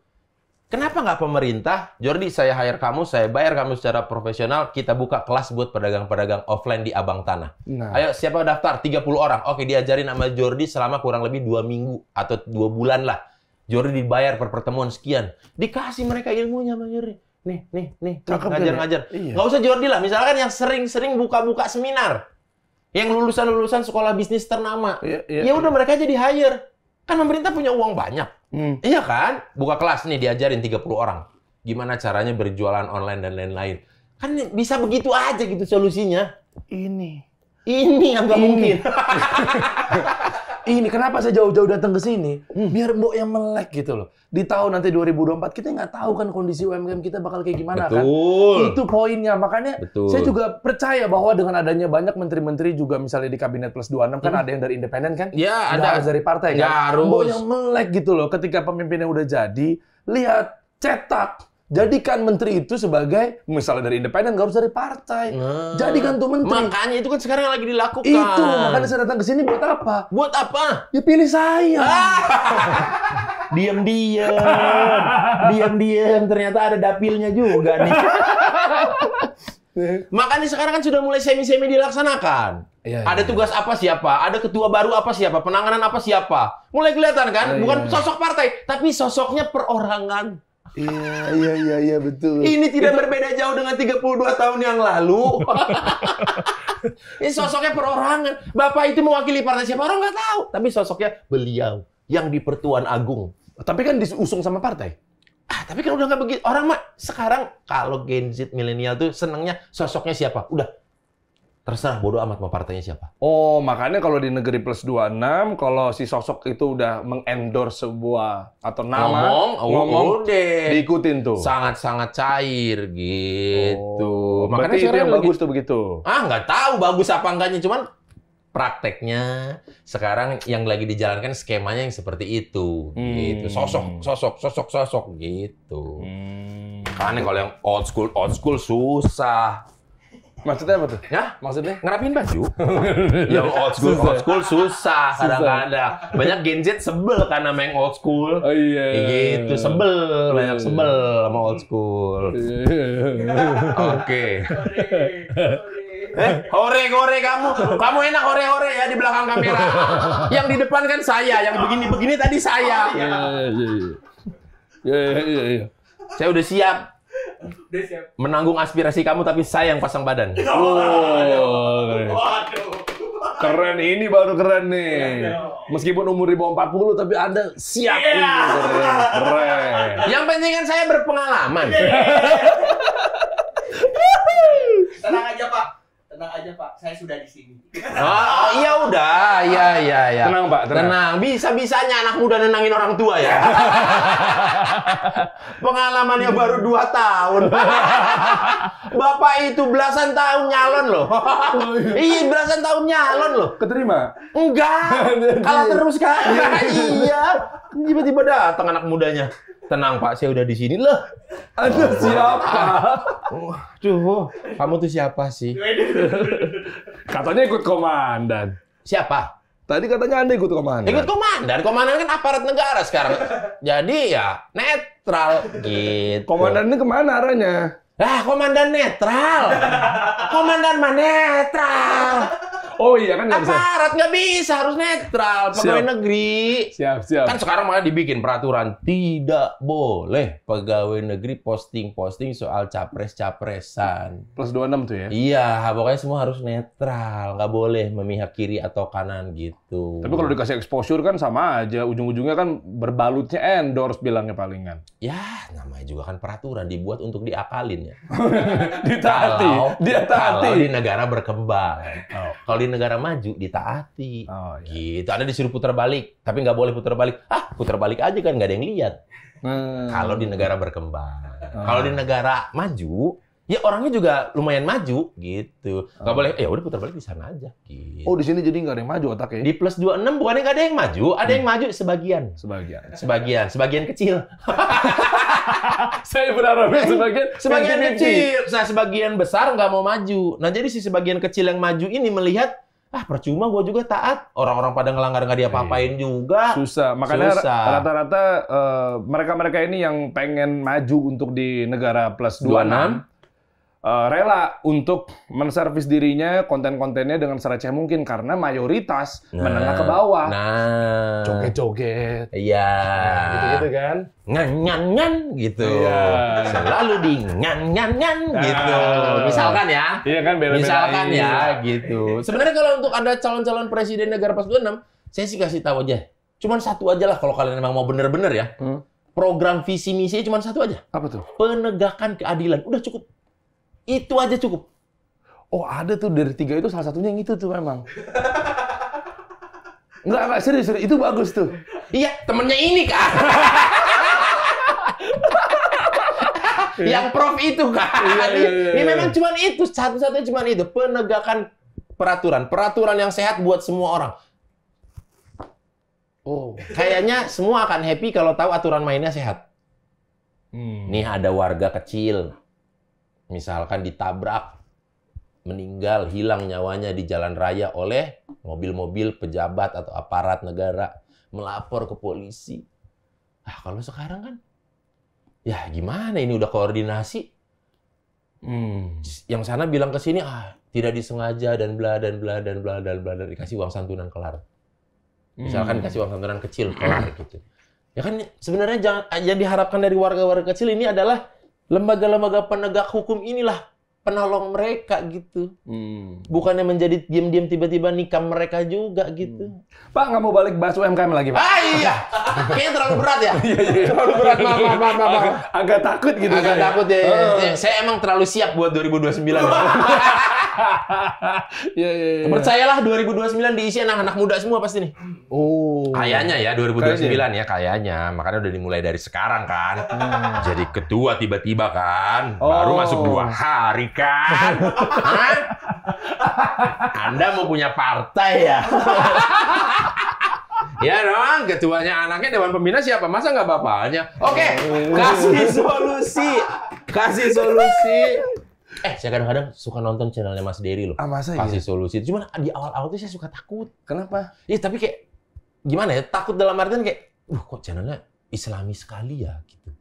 Kenapa nggak pemerintah? Jordi, saya hire kamu, saya bayar kamu secara profesional, kita buka kelas buat pedagang-pedagang offline di Abang Tanah. Nah. Ayo, siapa daftar? 30 orang. Oke, diajarin sama Jordi selama kurang lebih dua minggu atau dua bulan lah Jordi dibayar per pertemuan sekian. Dikasih mereka ilmunya sama Jordi. Nih, nih, nih, ngajar-ngajar. Iya. Nggak usah Jordi lah, misalkan yang sering-sering buka-buka seminar. Yang lulusan-lulusan sekolah bisnis ternama. Iya, iya, ya udah iya. mereka jadi hire. Kan pemerintah punya uang banyak. Hmm. Iya kan? Buka kelas nih diajarin 30 orang. Gimana caranya berjualan online dan lain-lain. Kan bisa begitu aja gitu solusinya. Ini. Ini yang nggak mungkin. [LAUGHS] ini kenapa saya jauh-jauh datang ke sini hmm. biar mbok yang melek gitu loh di tahun nanti 2024 kita nggak tahu kan kondisi UMKM kita bakal kayak gimana kan? Betul. kan itu poinnya makanya Betul. saya juga percaya bahwa dengan adanya banyak menteri-menteri juga misalnya di kabinet plus 26 kan hmm. kan ada yang dari independen kan ya ada nggak harus dari partai nggak kan harus. mbok yang melek gitu loh ketika pemimpinnya udah jadi lihat cetak Jadikan menteri itu sebagai misalnya dari independen, gak harus dari partai. Nah, Jadikan tuh menteri. Makanya itu kan sekarang lagi dilakukan. Itu makanya saya datang ke sini buat apa? Buat apa? Ya pilih saya. Ah. [LAUGHS] Diam-diam, diam-diam. Ternyata ada dapilnya juga nih. [LAUGHS] Makanya sekarang kan sudah mulai semi-semi dilaksanakan. Ya, ya, ada iya. tugas apa siapa, ada ketua baru apa siapa, penanganan apa siapa. Mulai kelihatan kan? Iya, iya, Bukan sosok partai, tapi sosoknya perorangan. Iya, iya, iya, iya, betul. Ini tidak itu... berbeda jauh dengan 32 tahun yang lalu. [LAUGHS] Ini sosoknya perorangan. Bapak itu mewakili partai siapa orang nggak tahu. Tapi sosoknya beliau yang di Pertuan Agung. Tapi kan diusung sama partai. Ah, tapi kan udah nggak begitu. Orang mah sekarang kalau Gen Z milenial tuh senangnya sosoknya siapa? Udah terserah bodoh amat mau partainya siapa. Oh, makanya kalau di negeri plus 26, kalau si sosok itu udah mengendorse sebuah atau nama, ngomong, oh, ngomong deh. diikutin tuh. Sangat-sangat cair gitu. Oh, makanya itu yang bagus lagi... tuh begitu. Ah, nggak tahu bagus apa enggaknya, cuman prakteknya sekarang yang lagi dijalankan skemanya yang seperti itu gitu. hmm. gitu sosok sosok sosok sosok gitu hmm. aneh kalau yang old school old school susah Maksudnya apa tuh? Ya? Maksudnya? Ngerapin baju. [LAUGHS] yang old school, susah. old school susah kadang-kadang. Banyak Gen Z sebel karena main old school. Oh iya. Yeah. Gitu, sebel. Iya. Banyak sebel sama old school. Iya. Oke. Eh, hore-hore kamu. Kamu enak hore-hore ya di belakang kamera. yang di depan kan saya, yang begini-begini tadi saya. Iya, iya, iya. Iya, iya, iya. Saya udah siap Udah Menanggung aspirasi kamu tapi saya yang pasang badan. [LAUGHS] Oh, Keren ini baru keren nih. Meskipun umur di bawah 40 tapi ada siap yeah. Iya, keren. keren. [LAUGHS] Yang penting kan saya berpengalaman. Yeah. [LAUGHS] Tenang aja, Pak. Tenang aja Pak, saya sudah di sini. Oh, iya udah, iya iya iya. Tenang Pak, tenang. tenang. Bisa bisanya anak muda nenangin orang tua ya. [LAUGHS] Pengalamannya baru dua tahun. [LAUGHS] Bapak itu belasan tahun nyalon loh. Oh, iya. iya belasan tahun nyalon loh. Keterima? Enggak. [LAUGHS] Kalah terus kan? Iya. iya. Tiba-tiba datang anak mudanya. Tenang Pak, saya udah di sini. Lah, Anda siapa? oh, kamu tuh siapa sih? Katanya ikut komandan. Siapa? Tadi katanya Anda ikut komandan. Ikut komandan. Komandan kan aparat negara sekarang. Jadi ya netral gitu. Komandan ini kemana arahnya? Lah, komandan netral. Komandan mana netral. Oh iya kan nggak bisa. Aparat nggak bisa, harus netral. Pegawai siap. negeri. Siap, siap. Kan sekarang malah dibikin peraturan tidak boleh pegawai negeri posting-posting soal capres-capresan. Plus dua enam tuh ya? Iya, pokoknya semua harus netral. Nggak boleh memihak kiri atau kanan gitu. Tapi kalau dikasih exposure kan sama aja. Ujung-ujungnya kan berbalutnya endorse bilangnya palingan. Ya, namanya juga kan peraturan dibuat untuk diakalin ya. [LAUGHS] ditaati. Kalau, dia taati. Kalau di negara berkembang. Oh. Kalau di di negara maju ditaati. Oh, iya. Gitu. Ada disuruh putar balik, tapi nggak boleh putar balik. Ah, putar balik aja kan nggak ada yang lihat. Hmm. Kalau di negara berkembang, oh. kalau di negara maju, ya orangnya juga lumayan maju gitu. Nggak oh. boleh, ya udah putar balik di sana aja. Gitu. Oh di sini jadi nggak ada yang maju otaknya? Ya? Di plus 26 bukannya nggak ada yang maju, ada yang hmm. maju sebagian. Sebagian. Sebagian, sebagian kecil. [LAUGHS] Saya berharap sebagian. [LAUGHS] Sebagian kecil. Saya nah, sebagian besar nggak mau maju. Nah jadi si sebagian kecil yang maju ini melihat ah percuma gue juga taat orang-orang pada ngelanggar nggak dia papain iya. juga susah makanya rata-rata eh, mereka-mereka uh, mereka -mereka ini yang pengen maju untuk di negara plus dua enam uh, rela untuk menservis dirinya konten-kontennya dengan sereceh mungkin karena mayoritas nah, menengah ke bawah. Nah, joget-joget. Iya. Nah, gitu-gitu kan. Ngan ngan ngan gitu. Iya. Selalu di ngan ngan ngan nah. gitu. Misalkan ya. Iya kan bela Misalkan ya iya. gitu. Sebenarnya kalau untuk ada calon-calon presiden negara pas 26, saya sih kasih tahu aja. Cuman satu aja lah kalau kalian memang mau bener-bener ya. Hmm. Program visi misi cuman satu aja. Apa tuh? Penegakan keadilan. Udah cukup itu aja cukup. Oh ada tuh dari tiga itu salah satunya yang itu tuh memang. [LAUGHS] Enggak, enggak, serius, serius. Itu bagus tuh. Iya, temennya ini, Kak. [LAUGHS] yang prof itu, Kak. Iya, iya, iya. iya ini iya. memang cuma itu. Satu-satunya cuma itu. Penegakan peraturan. Peraturan yang sehat buat semua orang. Oh, kayaknya semua akan happy kalau tahu aturan mainnya sehat. Hmm. Nih ada warga kecil misalkan ditabrak, meninggal, hilang nyawanya di jalan raya oleh mobil-mobil pejabat atau aparat negara, melapor ke polisi. Ah, kalau sekarang kan, ya gimana ini udah koordinasi. Hmm. Yang sana bilang ke sini, ah tidak disengaja dan bla dan bla dan bla dan bla dan dikasih uang santunan kelar. Misalkan hmm. dikasih uang santunan kecil kelar gitu. Ya kan sebenarnya jangan yang diharapkan dari warga-warga kecil ini adalah lembaga-lembaga penegak hukum inilah penolong mereka gitu. Hmm. Bukannya menjadi diam-diam tiba-tiba nikam mereka juga gitu. Hmm. Pak nggak mau balik bahas UMKM lagi pak? Ah iya, kayaknya terlalu berat ya. [LAUGHS] Iya, iya. terlalu berat, maaf, maaf, maaf, maaf. Agak, agak takut gitu. Agak saya. takut ya. Uh. ya. Saya emang terlalu siap buat 2029. [LAUGHS] [LAUGHS] ya, ya, ya. Percayalah 2029 diisi anak-anak muda semua pasti nih. Oh. Kayaknya ya 2029 kayaknya. ya kayaknya. Makanya udah dimulai dari sekarang kan. Hmm. Jadi ketua tiba-tiba kan. Oh. Baru masuk dua hari kan. [LAUGHS] Anda mau punya partai ya? [LAUGHS] Ya dong, ketuanya anaknya dewan pembina siapa? Masa nggak bapaknya? Oke, okay, oh. kasih solusi. Kasih solusi Eh, saya kadang-kadang suka nonton channelnya Mas Dery loh. Ah, masa Kasih iya? solusi. Cuman ah, di awal-awal tuh saya suka takut. Kenapa? Iya, tapi kayak gimana ya? Takut dalam artian kayak, uh kok channelnya islami sekali ya?" gitu.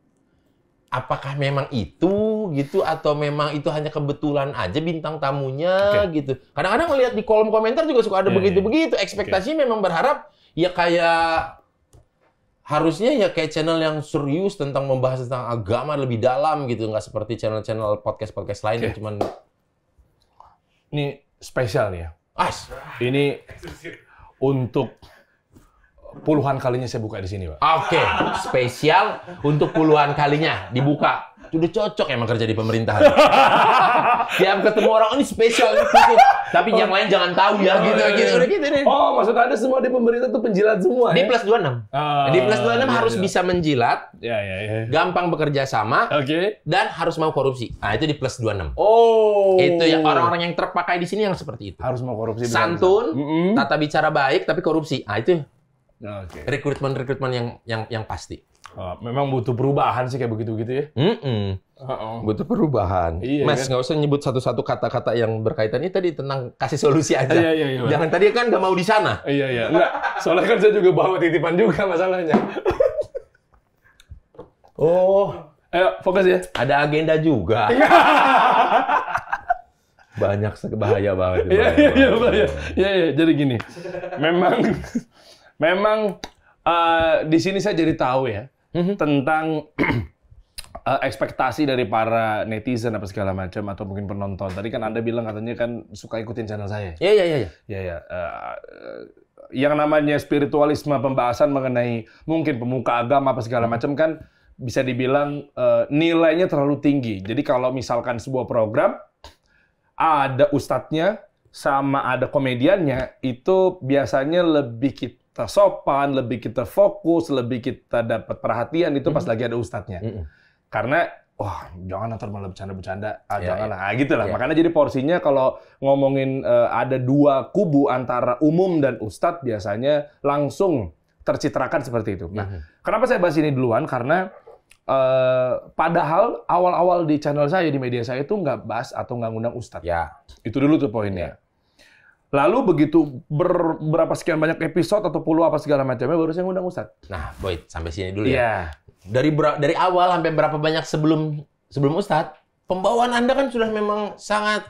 Apakah memang itu gitu atau memang itu hanya kebetulan aja bintang tamunya okay. gitu. Kadang-kadang melihat di kolom komentar juga suka ada iya, iya. begitu-begitu. Yeah, yeah. Ekspektasi okay. memang berharap ya kayak harusnya ya kayak channel yang serius tentang membahas tentang agama lebih dalam gitu nggak seperti channel-channel podcast-podcast lain okay. yang cuman ini spesial nih ya as ini untuk puluhan kalinya saya buka di sini pak oke okay. spesial untuk puluhan kalinya dibuka Udah cocok emang kerja di pemerintahan. [LAUGHS] Tiap ketemu orang oh, ini spesial gitu. Tapi yang lain jangan tahu ya gitu oh, iya, gitu iya. gitu Oh, maksud Anda semua di pemerintah tuh penjilat semua di ya? plus 26. Uh, ah, di plus 26 iya, harus iya. bisa menjilat. Ya, ya, ya. Gampang bekerja sama. Oke. Dan harus mau korupsi. Nah, itu di plus 26. Oh. Itu yang orang-orang yang terpakai di sini yang seperti itu. Harus mau korupsi. Santun, mm -hmm. tata bicara baik tapi korupsi. Nah, itu Oke. Rekrutmen rekrutmen yang yang yang pasti. Ah, memang butuh perubahan sih kayak begitu gitu ya. Mm -mm. Uh -oh. Butuh perubahan. Iya, Mas kan? nggak kan? usah nyebut satu-satu kata-kata yang berkaitan ini tadi tenang kasih solusi aja. iya, iya, iya, Jangan tadi kan nggak mau di sana. Iya iya. Enggak. Soalnya kan saya juga bawa titipan juga masalahnya. oh. Ayo fokus ya. Ada agenda juga. [LAUGHS] Iya. Banyak bahaya iya, iya, banget. Iya iya iya bahaya. Iya iya jadi gini. Memang memang uh, di sini saya jadi tahu ya hmm. tentang uh, [CLEARS THROAT] ekspektasi dari para netizen apa segala macam atau mungkin penonton. Tadi kan Anda bilang katanya kan suka ikutin channel saya. Iya iya iya. Iya iya. iya. Eh, yang namanya spiritualisme pembahasan mengenai mungkin pemuka agama apa segala macam kan bisa dibilang uh, nilainya terlalu tinggi. Jadi kalau misalkan sebuah program ada ustadznya sama ada komediannya itu biasanya lebih kita kita sopan, lebih kita fokus, lebih kita dapat perhatian itu mm pas lagi ada ustadznya. Mm Karena wah oh, jangan ntar malah bercanda-bercanda, ah, yeah, janganlah, iya. yeah. nah, gitu lah. Yeah. Iya. Makanya jadi porsinya kalau ngomongin uh, ada dua kubu antara umum dan ustadz biasanya langsung tercitrakan seperti itu. Nah, mm kenapa saya bahas ini duluan? Karena Uh, padahal awal-awal di channel saya di media saya itu nggak bahas atau nggak ngundang ustadz. Ya. Itu dulu tuh poinnya. Ya. Lalu begitu ber, berapa sekian banyak episode atau puluh apa segala macamnya baru saya ngundang Ustaz. Nah, Boy, sampai sini dulu yeah. ya. Iya. Dari dari awal sampai berapa banyak sebelum sebelum Ustadz, pembawaan Anda kan sudah memang sangat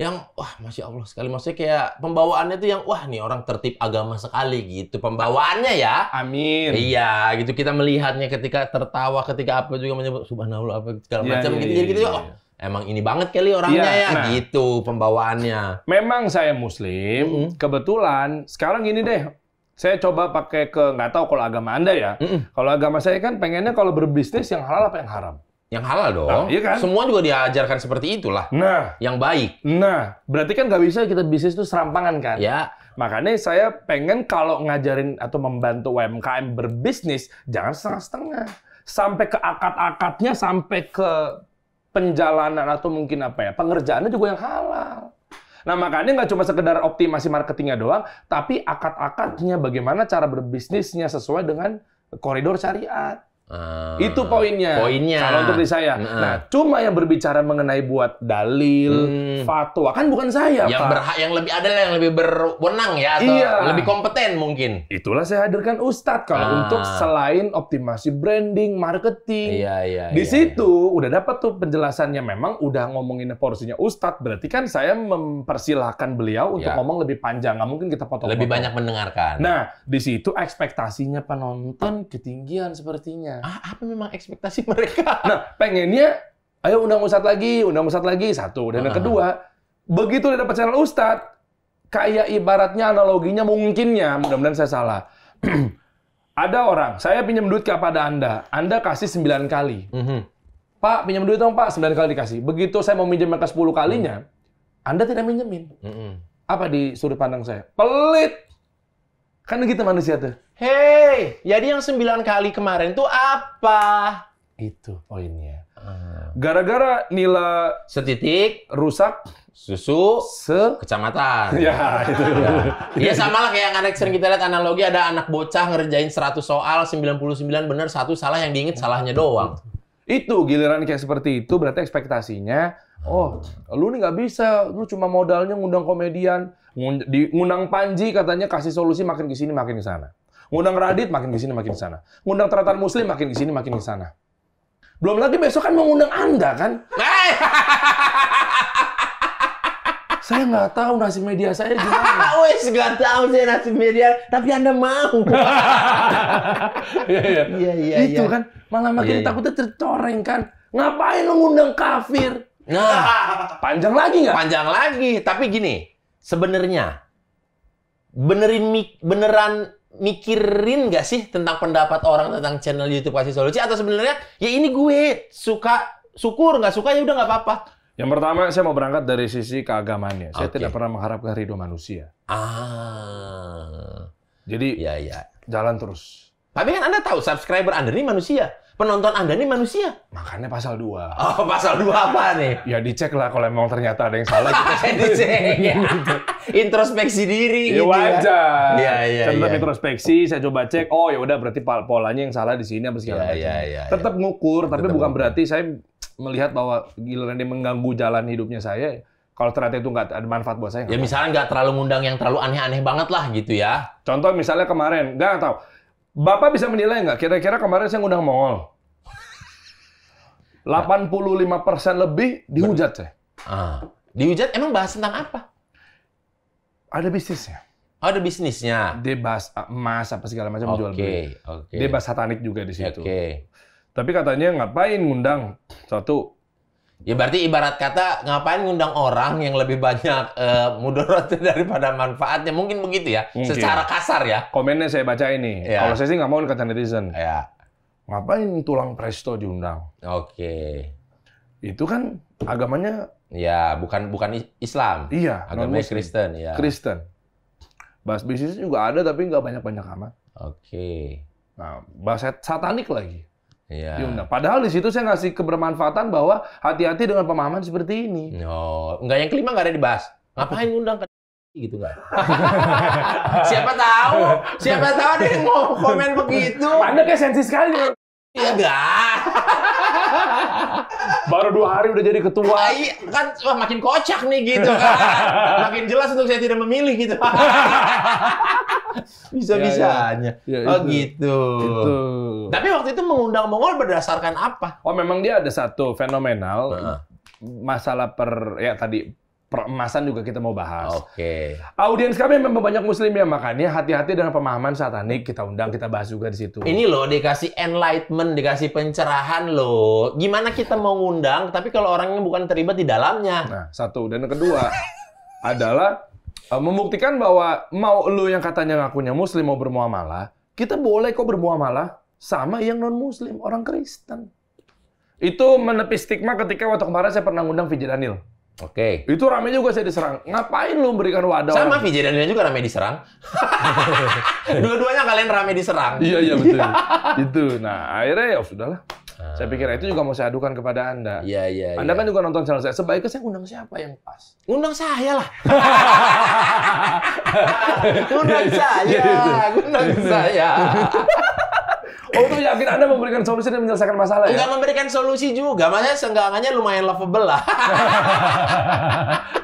yang wah masya Allah sekali maksudnya kayak pembawaannya itu yang wah nih orang tertib agama sekali gitu pembawaannya ya amin iya gitu kita melihatnya ketika tertawa ketika apa juga menyebut subhanallah apa segala ya, macam iya, gitu ya, gitu. ya, oh, emang ini banget kali orangnya ya, ya. Nah, gitu pembawaannya. Memang saya muslim, mm -hmm. kebetulan sekarang gini deh, saya coba pakai ke nggak tahu kalau agama Anda ya. Mm -hmm. Kalau agama saya kan pengennya kalau berbisnis yang halal apa yang haram? Yang halal dong. Nah, iya kan? Semua juga diajarkan seperti itulah. Nah, yang baik. Nah, berarti kan nggak bisa kita bisnis itu serampangan kan? Ya. Makanya saya pengen kalau ngajarin atau membantu UMKM berbisnis jangan setengah-setengah. Sampai ke akad-akadnya, sampai ke penjalanan atau mungkin apa ya pengerjaannya juga yang halal. Nah makanya nggak cuma sekedar optimasi marketingnya doang, tapi akad-akadnya bagaimana cara berbisnisnya sesuai dengan koridor syariat. Uh, itu poinnya. Poinnya. Kalau untuk di saya. Uh. Nah, cuma yang berbicara mengenai buat dalil, hmm. fatwa kan bukan saya, yang Pak. berhak yang lebih ada yang lebih berwenang ya atau iya. lebih kompeten mungkin. Itulah saya hadirkan Ustadz kalau uh. untuk selain optimasi branding, marketing. Iya, iya. Di iya, situ iya. udah dapat tuh penjelasannya memang udah ngomongin porsinya Ustadz, berarti kan saya mempersilahkan beliau untuk ya. ngomong lebih panjang. Nggak mungkin kita potong. Lebih banyak mendengarkan. Nah, di situ ekspektasinya penonton ketinggian sepertinya. Iya. Ah, apa memang ekspektasi mereka? Nah, pengennya ayo undang ustadz lagi, undang ustadz lagi satu dan yang ah. kedua, begitu dia dapat channel ustadz, kayak ibaratnya analoginya mungkinnya, mudah-mudahan saya salah. [CLEARS THROAT] Ada orang, saya pinjam duit kepada Anda, Anda kasih sembilan kali. Mm -hmm. Pak, pinjam duit dong Pak, 9 kali dikasih. Begitu saya mau minjem yang ke 10 kalinya, mm Anda tidak minjemin. Mm -hmm. Apa di sudut pandang saya? Pelit! Kan gitu manusia tuh. Hei, jadi yang sembilan kali kemarin tuh apa? Itu poinnya. Ah. Gara-gara nila setitik rusak susu se kecamatan. Ya, itu. [LAUGHS] Ya, ya sama lah kayak anak sering kita lihat analogi ada anak bocah ngerjain 100 soal 99 benar satu salah yang diinget salahnya doang. Itu giliran kayak seperti itu berarti ekspektasinya oh lu nih nggak bisa lu cuma modalnya ngundang komedian ngundang Panji katanya kasih solusi makin ke sini makin ke sana. Ngundang Radit makin di sini makin di sana. Ngundang Teratan Muslim makin di sini makin di sana. Belum lagi besok kan mau ngundang Anda kan? Eh! [LAUGHS] saya nggak tahu nasib media saya gimana. [LAUGHS] Wes nggak tahu saya nasib media, tapi anda mau. [LAUGHS] Iya, iya. iya iya. Iya Itu kan malah makin yeah, iya. takutnya tercoreng kan. Ngapain mengundang ngundang kafir? Nah, panjang lagi nggak? Panjang lagi. Tapi gini, sebenarnya benerin mik beneran mikirin gak sih tentang pendapat orang tentang channel YouTube kasih solusi atau sebenarnya ya ini gue suka syukur nggak suka ya udah nggak apa-apa. Yang pertama saya mau berangkat dari sisi keagamannya. Saya okay. tidak pernah mengharapkan ridho manusia. Ah. Jadi ya ya. Jalan terus. Tapi kan Anda tahu subscriber Anda ini manusia penonton Anda ini manusia. Makanya pasal 2. Oh, pasal 2 apa nih? Ya dicek lah kalau emang ternyata ada yang salah. Kita [LAUGHS] dicek [LAUGHS] gitu. introspeksi diri ya, gitu ya. wajar. Iya, iya, Saya tetap iya. introspeksi, saya coba cek. Oh, ya udah berarti polanya yang salah di sini apa segala ya, macam. Ya, ya, tetap ya. ngukur, tapi tetap bukan ngukur. berarti saya melihat bahwa giliran dia mengganggu jalan hidupnya saya. Kalau ternyata itu nggak ada manfaat buat saya. Ya misalnya nggak terlalu ngundang yang terlalu aneh-aneh banget lah gitu ya. Contoh misalnya kemarin, nggak tahu Bapak bisa menilai nggak? Kira-kira kemarin saya ngundang Mongol. 85% [LAUGHS] lebih dihujat saya. Ah. Dihujat emang bahas tentang apa? Ada bisnisnya. Oh, ada bisnisnya. Dia bahas ah, emas apa segala macam okay, jual beli. Okay. Dia bahas satanik juga di situ. Okay. Tapi katanya ngapain ngundang satu Ya berarti ibarat kata ngapain ngundang orang yang lebih banyak uh, eh, mudorotnya [LAUGHS] daripada manfaatnya mungkin begitu ya mungkin. secara kasar ya. Komennya saya baca ini. Ya. Kalau saya sih nggak mau kata netizen. Ya. Ngapain tulang presto diundang? Oke. Itu kan agamanya ya bukan bukan Islam. Iya. Agamanya Kristen ya. Kristen. Bahas bisnis juga ada tapi nggak banyak-banyak amat. Oke. Nah, bahas satanik lagi. Ya. Yunda. Padahal di situ saya ngasih kebermanfaatan bahwa hati-hati dengan pemahaman seperti ini. Oh, enggak yang kelima nggak ada dibahas. Ngapain ngundang ke gitu kan [LAUGHS] siapa tahu, siapa tahu ada yang mau komen begitu. Anda ya, kayak sensi sekali. Enggak. Iya [LAUGHS] Baru dua hari udah jadi ketua. Ah, iya, kan wah, makin kocak nih gitu kan. [LAUGHS] makin jelas untuk saya tidak memilih gitu. [LAUGHS] Bisa-bisanya. Ya, ya. ya, oh gitu. Itu. Tapi waktu itu mengundang Mongol berdasarkan apa? Oh memang dia ada satu fenomenal. Uh. Masalah per ya tadi peremasan juga kita mau bahas. Oke. Okay. Audiens kami memang banyak muslim ya, makanya hati-hati dengan pemahaman satanik kita undang kita bahas juga di situ. Ini loh dikasih enlightenment, dikasih pencerahan loh. Gimana kita mau ngundang tapi kalau orangnya bukan terlibat di dalamnya. Nah, satu dan kedua [LAUGHS] adalah uh, membuktikan bahwa mau lu yang katanya ngakunya muslim mau bermuamalah, kita boleh kok bermuamalah sama yang non muslim, orang Kristen. Itu menepis stigma ketika waktu kemarin saya pernah ngundang Vijay Daniel. Oke. Okay. Itu rame juga saya diserang. Ngapain lu memberikan wadah? Sama VJ dan juga rame diserang. [LAUGHS] Dua-duanya kalian rame diserang. Iya iya betul. [LAUGHS] itu. Nah akhirnya ya sudahlah. Hmm. Saya pikir itu juga mau saya adukan kepada Anda. Iya, iya, Anda iya. kan juga nonton channel saya. Sebaiknya saya undang siapa yang pas? Undang saya lah. [LAUGHS] undang iya, iya. saya, undang saya. Oh, itu yakin Anda memberikan solusi dan menyelesaikan masalah ya? Enggak memberikan solusi juga. Maksudnya senggangannya lumayan lovable lah.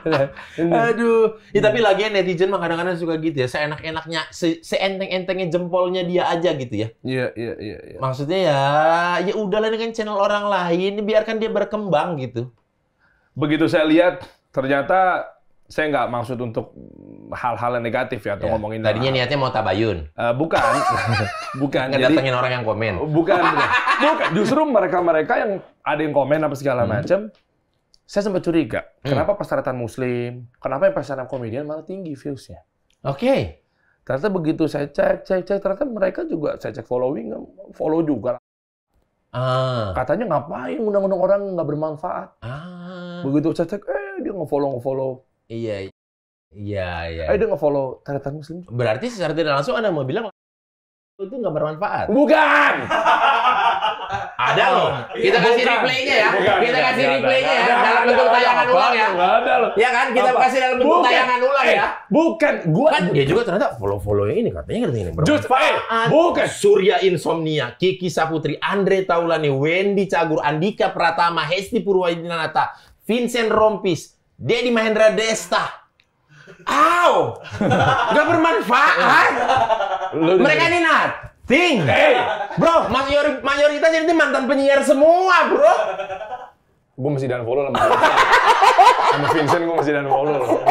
[LAUGHS] Aduh. Ya, tapi lagi netizen mah kadang-kadang suka gitu ya. Seenak-enaknya, seenteng-entengnya jempolnya dia aja gitu ya. Iya, iya, iya. Ya. Maksudnya ya, ya udahlah dengan channel orang lain. Biarkan dia berkembang gitu. Begitu saya lihat, ternyata saya nggak maksud untuk hal-hal yang negatif ya atau ya. ngomongin tadinya hal. niatnya mau tabayun uh, bukan [LAUGHS] bukan nggak datengin orang yang komen oh, bukan bukan justru mereka-mereka yang ada yang komen apa segala hmm. macam saya sempat curiga hmm. kenapa persyaratan muslim kenapa yang persyaratan komedian malah tinggi viewsnya oke okay. ternyata begitu saya cek cek cek ternyata mereka juga saya cek following follow juga Ah. Katanya ngapain undang-undang orang nggak bermanfaat. Ah. Begitu saya cek, eh dia follow ngefollow ngefollow Iya. Iya, iya. Ayo dong follow Taratan Muslim. Berarti secara tidak langsung Anda mau bilang itu nggak bermanfaat. Bukan. [LAUGHS] ada loh. Iya, kita kasih replaynya ya. kita kasih replaynya ya dalam bentuk tayangan ulang ya. ada loh. Ya kan kita kasih dalam bentuk tayangan ulang eh, ya. Bukan, gua kan dia ya juga ternyata follow-follow ini katanya ngerti kan ini bermanfaat. Ah, bukan. Surya Insomnia, Kiki Saputri, Andre Taulani, Wendy Cagur, Andika Pratama, Hesti Purwadinata, Vincent Rompis, dia di Mahendra Desta. Aw, gak bermanfaat. Mereka ini nothing. Hey. Bro, mayoritas mayoritas ini mantan penyiar semua, bro. Gue masih dan follow sama Vincent. gue masih dan follow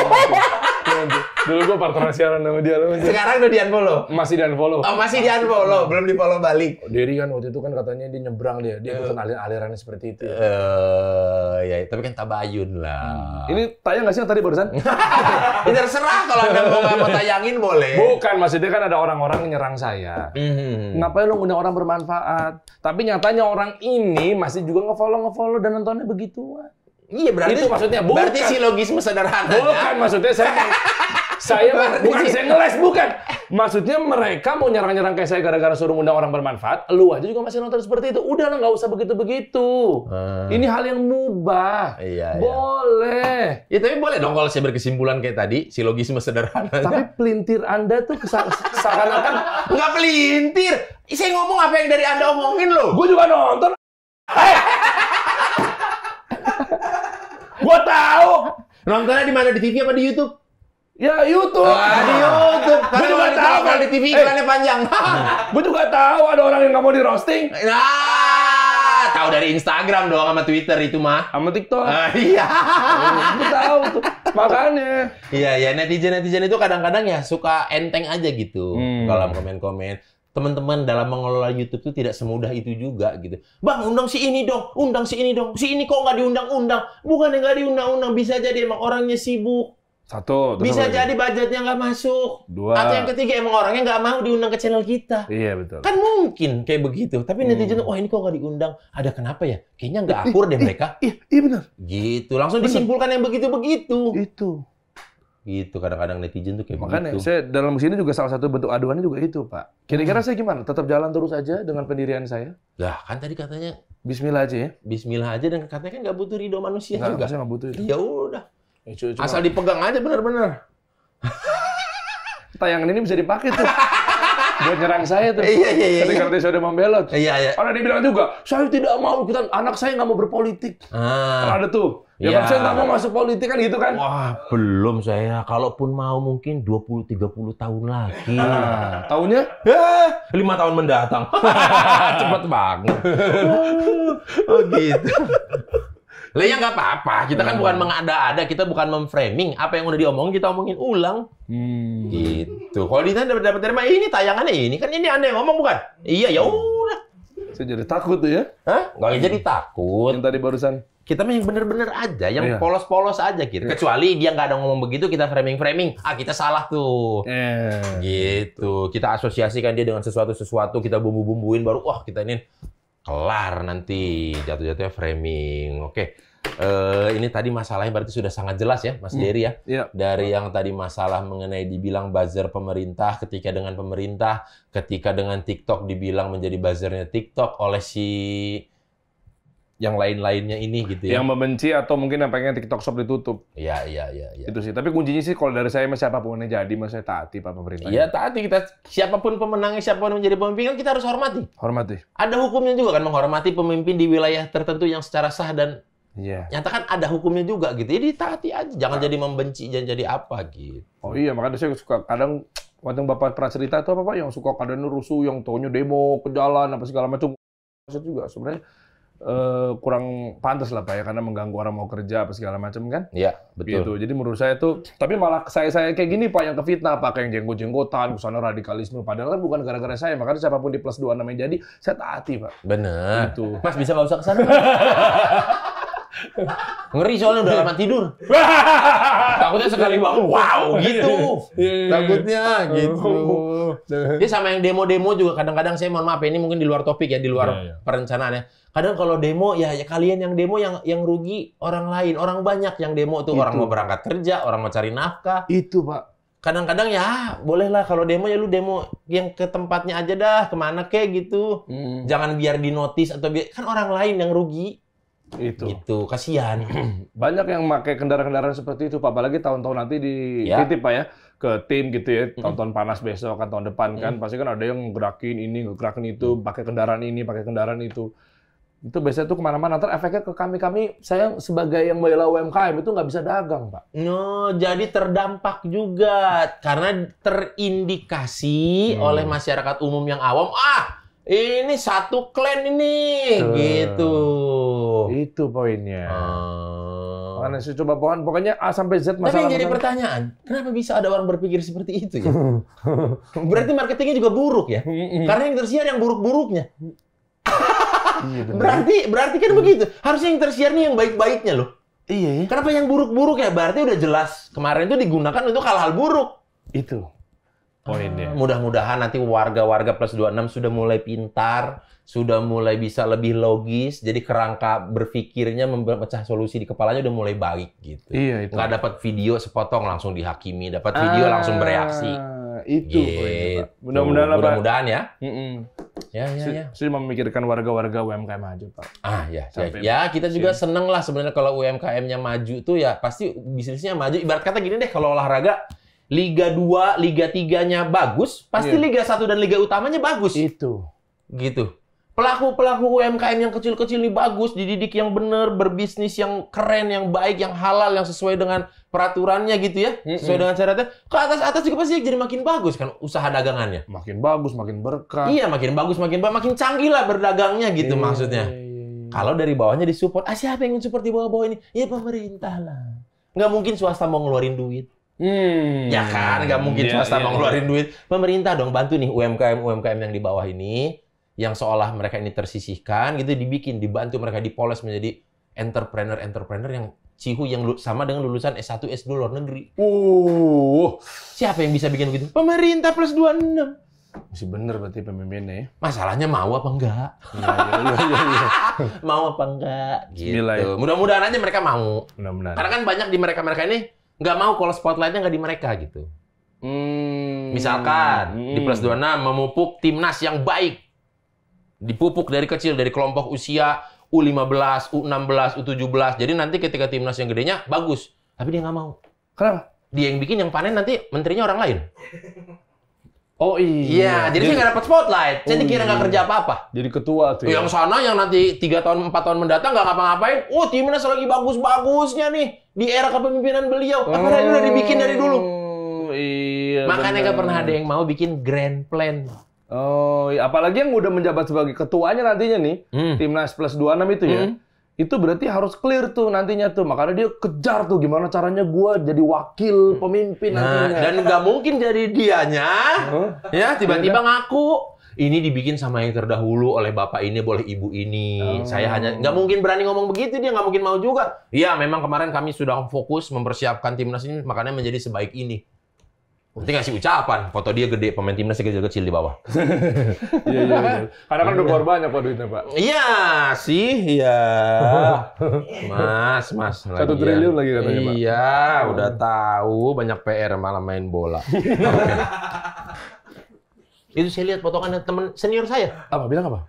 aja. Dulu gue partner siaran sama dia lu. Sekarang udah di unfollow. Masih di unfollow. Oh, masih di unfollow, belum di follow balik. Oh, Diri kan waktu itu kan katanya dia nyebrang dia, dia ikutan uh, eh. alirannya seperti itu. Eh, uh, ya tapi kan tabayun lah. Hmm. Ini tayang nggak sih yang tadi barusan? ya, [LAUGHS] terserah kalau Anda mau mau tayangin boleh. Bukan, maksudnya kan ada orang-orang nyerang saya. Mm-hmm. Ngapain lu ngundang orang bermanfaat? Tapi nyatanya orang ini masih juga ngefollow ngefollow dan nontonnya begituan. Iya berarti itu maksudnya bukan. Berarti silogisme sederhana. Ya. Bukan maksudnya saya saya bukan saya ngeles bukan. Maksudnya mereka mau nyerang-nyerang kayak saya gara-gara suruh undang orang bermanfaat. Lu aja juga masih nonton seperti itu. Udah lah nggak usah begitu-begitu. Hmm. Ini hal yang mubah. Iya, iya. boleh. Iya. Ya tapi boleh dong kalau saya berkesimpulan kayak tadi si silogisme sederhana. Tapi pelintir Anda tuh kesalahan akan nggak pelintir. Saya ngomong apa yang dari Anda omongin loh. Gue juga nonton. Hey! Eh! Gua tahu. Nontonnya di mana di TV apa di YouTube? Ya YouTube. Ah, di YouTube. Gue juga tahu kalau di TV eh, iklannya eh, panjang. [LAUGHS] gue juga tahu ada orang yang nggak mau di roasting. Nah, tahu dari Instagram doang sama Twitter itu mah. Sama TikTok. Uh, iya. Gue tahu tuh. Makanya. Iya ya netizen netizen itu kadang-kadang ya suka enteng aja gitu hmm. dalam komen-komen teman-teman dalam mengelola YouTube itu tidak semudah itu juga gitu. Bang, undang si ini dong, undang si ini dong, si ini kok nggak diundang-undang? Bukan yang nggak diundang-undang, bisa jadi emang orangnya sibuk. Satu. Bisa lagi. jadi budgetnya nggak masuk. Dua. Atau yang ketiga emang orangnya nggak mau diundang ke channel kita. Iya betul. Kan mungkin kayak begitu. Tapi hmm. netizen, wah oh, ini kok nggak diundang? Ada kenapa ya? Kayaknya nggak akur deh mereka. Iya, iya benar. Gitu. Langsung bener. disimpulkan yang begitu-begitu. Itu. Gitu kadang-kadang netizen tuh kayak Makanya begitu. saya dalam sini juga salah satu bentuk aduannya juga itu, Pak. Kira-kira hmm. saya gimana? Tetap jalan terus aja dengan pendirian saya? Lah, kan tadi katanya Bismillah aja ya. Bismillah aja dan katanya kan nggak butuh ridho manusia nggak, juga. Saya nggak butuh itu. Ya udah. Ya, Asal dipegang aja benar-benar. [LAUGHS] Tayangan ini bisa dipakai tuh. [LAUGHS] buat nyerang saya tuh. Iya, iya, iya. Ketika iya. nanti udah membelot. Iya, iya. Karena dia bilang juga, saya tidak mau kita anak saya nggak mau berpolitik. Ah. Kan ada tuh. Ya, ya. saya nggak mau masuk politik kan gitu kan. Wah, belum saya. Kalaupun mau mungkin 20-30 tahun lagi. Ah, tahunnya? Ya, Lima tahun mendatang. [LAUGHS] Cepet banget. [LAUGHS] oh, gitu. Lah ya nggak apa-apa. Kita kan iya, bukan iya. mengada-ada, kita bukan memframing. Apa yang udah diomongin kita omongin ulang. Hmm. Gitu. Kalau ditanya dapat dapat terima eh, Ini tayangannya ini kan ini anda yang ngomong bukan? Iya ya udah. Saya jadi takut tuh ya. Hah? Gak hmm. jadi takut. Yang tadi barusan. Kita mah yang bener-bener aja, yang iya. polos-polos aja gitu. Kecuali dia nggak ada ngomong begitu, kita framing-framing. Ah, kita salah tuh. Yeah. Gitu. Kita asosiasikan dia dengan sesuatu-sesuatu, kita bumbu-bumbuin baru, wah kita ini kelar nanti jatuh-jatuhnya framing. Oke. Uh, ini tadi masalahnya berarti sudah sangat jelas ya, Mas hmm. Jerry Dery ya. Yeah. Dari yang tadi masalah mengenai dibilang buzzer pemerintah ketika dengan pemerintah, ketika dengan TikTok dibilang menjadi buzzernya TikTok oleh si yang lain-lainnya ini gitu ya. Yang membenci atau mungkin yang pengen TikTok Shop ditutup. Iya, iya, iya. Ya. Itu sih. Tapi kuncinya sih kalau dari saya siapa siapapun yang jadi mas saya taati Pak pemerintah. Iya, taati kita siapapun pemenangnya, siapapun menjadi pemimpin kan kita harus hormati. Hormati. Ada hukumnya juga kan menghormati pemimpin di wilayah tertentu yang secara sah dan Yeah. Nyatakan ada hukumnya juga gitu. Jadi ya taati aja, jangan nah. jadi membenci, jangan jadi apa gitu. Oh iya, makanya saya suka kadang waktu bapak pernah cerita itu apa pak yang suka kadang rusuh, yang taunya demo ke jalan apa segala macam. Saya juga sebenarnya eh, kurang pantas lah pak ya karena mengganggu orang mau kerja apa segala macam kan? Iya betul. Gitu. Jadi menurut saya itu, tapi malah saya saya kayak gini pak yang kefitnah, pak, yang jenggot jenggotan, kesana radikalisme. Padahal kan bukan gara-gara saya, makanya siapapun di plus dua namanya jadi saya taati pak. Bener. Gitu. Mas bisa nggak usah kesana. [LAUGHS] Ngeri soalnya udah lama tidur. [LAUGHS] Takutnya sekali bangun, wow gitu. Iya, iya. Iya, Takutnya gitu. Dia sama yang demo-demo juga kadang-kadang saya mohon maaf ini mungkin di luar topik ya, di luar yeah, yeah. perencanaan ya. Kadang kalau demo ya, ya kalian yang demo yang yang rugi orang lain, orang banyak yang demo tuh Itu. orang mau berangkat kerja, orang mau cari nafkah. Itu, Pak. Kadang-kadang ya bolehlah kalau demo ya lu demo yang ke tempatnya aja dah, kemana kek gitu. Hmm. Jangan biar dinotis atau biar kan orang lain yang rugi itu gitu. kasihan [CLEARS THROAT] banyak yang pakai kendaraan-kendaraan seperti itu pak apalagi tahun-tahun nanti di ya. pak ya ke tim gitu ya tahun-tahun panas besok kan tahun depan kan pasti kan ada yang gerakin ini gerakin itu mm. pakai kendaraan ini pakai kendaraan itu itu biasanya tuh kemana-mana ntar efeknya ke kami kami saya sebagai yang bela UMKM itu nggak bisa dagang pak no jadi terdampak juga karena terindikasi hmm. oleh masyarakat umum yang awam ah ini satu klan ini hmm. gitu itu poinnya. Uh... Makanya saya coba pohon, pokoknya A sampai Z masalah. Tapi yang jadi pertanyaan, kenapa bisa ada orang berpikir seperti itu ya? [LAUGHS] Berarti marketingnya juga buruk ya? Karena yang tersiar yang buruk-buruknya. Iya, berarti berarti kan iya. begitu. Harusnya yang tersiar nih yang baik-baiknya loh. Iya. iya. Kenapa yang buruk-buruk ya? Berarti udah jelas kemarin itu digunakan untuk hal-hal buruk. Itu ya. Mudah-mudahan nanti warga-warga plus 26 sudah mulai pintar, sudah mulai bisa lebih logis, jadi kerangka berpikirnya memecah solusi di kepalanya udah mulai baik gitu. Iya, itu. Nggak dapat video sepotong langsung dihakimi, dapat ah, video ah, langsung bereaksi. Itu. Gitu. Mudah-mudahan lah, Mudah-mudahan ya. Mm -mm. Ya, ya, ya. Saya memikirkan warga-warga UMKM maju, Pak. Ah, ya. ya, ya kita juga ya. seneng lah sebenarnya kalau UMKM-nya maju tuh ya pasti bisnisnya maju. Ibarat kata gini deh, kalau olahraga Liga 2, Liga 3-nya bagus, pasti yeah. Liga 1 dan liga utamanya bagus. Itu. Gitu. Pelaku-pelaku UMKM yang kecil-kecil ini bagus, dididik yang benar, berbisnis yang keren, yang baik, yang halal, yang sesuai dengan peraturannya gitu ya, mm -hmm. sesuai dengan syaratnya. Ke atas-atas juga pasti jadi makin bagus kan usaha dagangannya. Makin bagus, makin berkah. Iya, makin bagus, makin makin canggih lah berdagangnya gitu yeah, maksudnya. Iya, iya, iya. Kalau dari bawahnya disupport, ah siapa yang support di bawah-bawah ini? Ya pemerintah lah. Nggak mungkin swasta mau ngeluarin duit. Hmm. Ya kan, nggak mungkin yeah, swasta yeah, iya. mau ngeluarin yeah. duit. Pemerintah dong bantu nih UMKM UMKM yang di bawah ini, yang seolah mereka ini tersisihkan gitu dibikin, dibantu mereka dipoles menjadi entrepreneur entrepreneur yang cihu yang sama dengan lulusan S1 S2 luar negeri. Uh. Siapa yang bisa bikin begitu? Pemerintah plus 26. Masih bener berarti pemimpinnya ya. Masalahnya mau apa enggak? Iya, iya, [LAUGHS] mau apa enggak? Gitu. Mudah-mudahan aja mereka mau. mudah Karena kan banyak di mereka-mereka ini nggak mau kalau spotlightnya nggak di mereka gitu. Hmm. Misalkan hmm. di plus 26 memupuk timnas yang baik. Dipupuk dari kecil dari kelompok usia U15, U16, U17. Jadi nanti ketika timnas yang gedenya bagus, tapi dia nggak mau. Kenapa? Dia yang bikin yang panen nanti menterinya orang lain. Oh iya. Iya, jadi, jadi saya nggak dapat spotlight. Saya oh, dikira nggak iya. kerja apa-apa. Jadi ketua tuh. Ya. Yang sana yang nanti tiga tahun empat tahun mendatang nggak ngapa-ngapain. Oh timnas lagi bagus-bagusnya nih di era kepemimpinan beliau. Oh, Apa udah dibikin dari dulu? Iya. Makanya nggak pernah ada yang mau bikin grand plan. Oh, iya. apalagi yang udah menjabat sebagai ketuanya nantinya nih, hmm. timnas plus 26 itu ya. Hmm itu berarti harus clear tuh nantinya tuh makanya dia kejar tuh gimana caranya gue jadi wakil hmm. pemimpin nah, nantinya dan nggak mungkin jadi dianya huh? ya tiba-tiba ngaku ini dibikin sama yang terdahulu oleh bapak ini boleh ibu ini oh. saya hanya nggak mungkin berani ngomong begitu dia nggak mungkin mau juga ya memang kemarin kami sudah fokus mempersiapkan timnas ini makanya menjadi sebaik ini Nanti ngasih ucapan, foto dia gede, pemain timnas kecil-kecil di bawah. [LAUGHS] Iya, iya, iya. Karena kan udah korban banyak Pak duitnya, Pak. Iya, sih, iya. [LAUGHS] Mas, mas. Satu ya. triliun lagi katanya, Pak. Iya, udah tahu banyak PR malah main bola. [LAUGHS] Itu saya lihat potongan teman senior saya. Apa, bilang apa?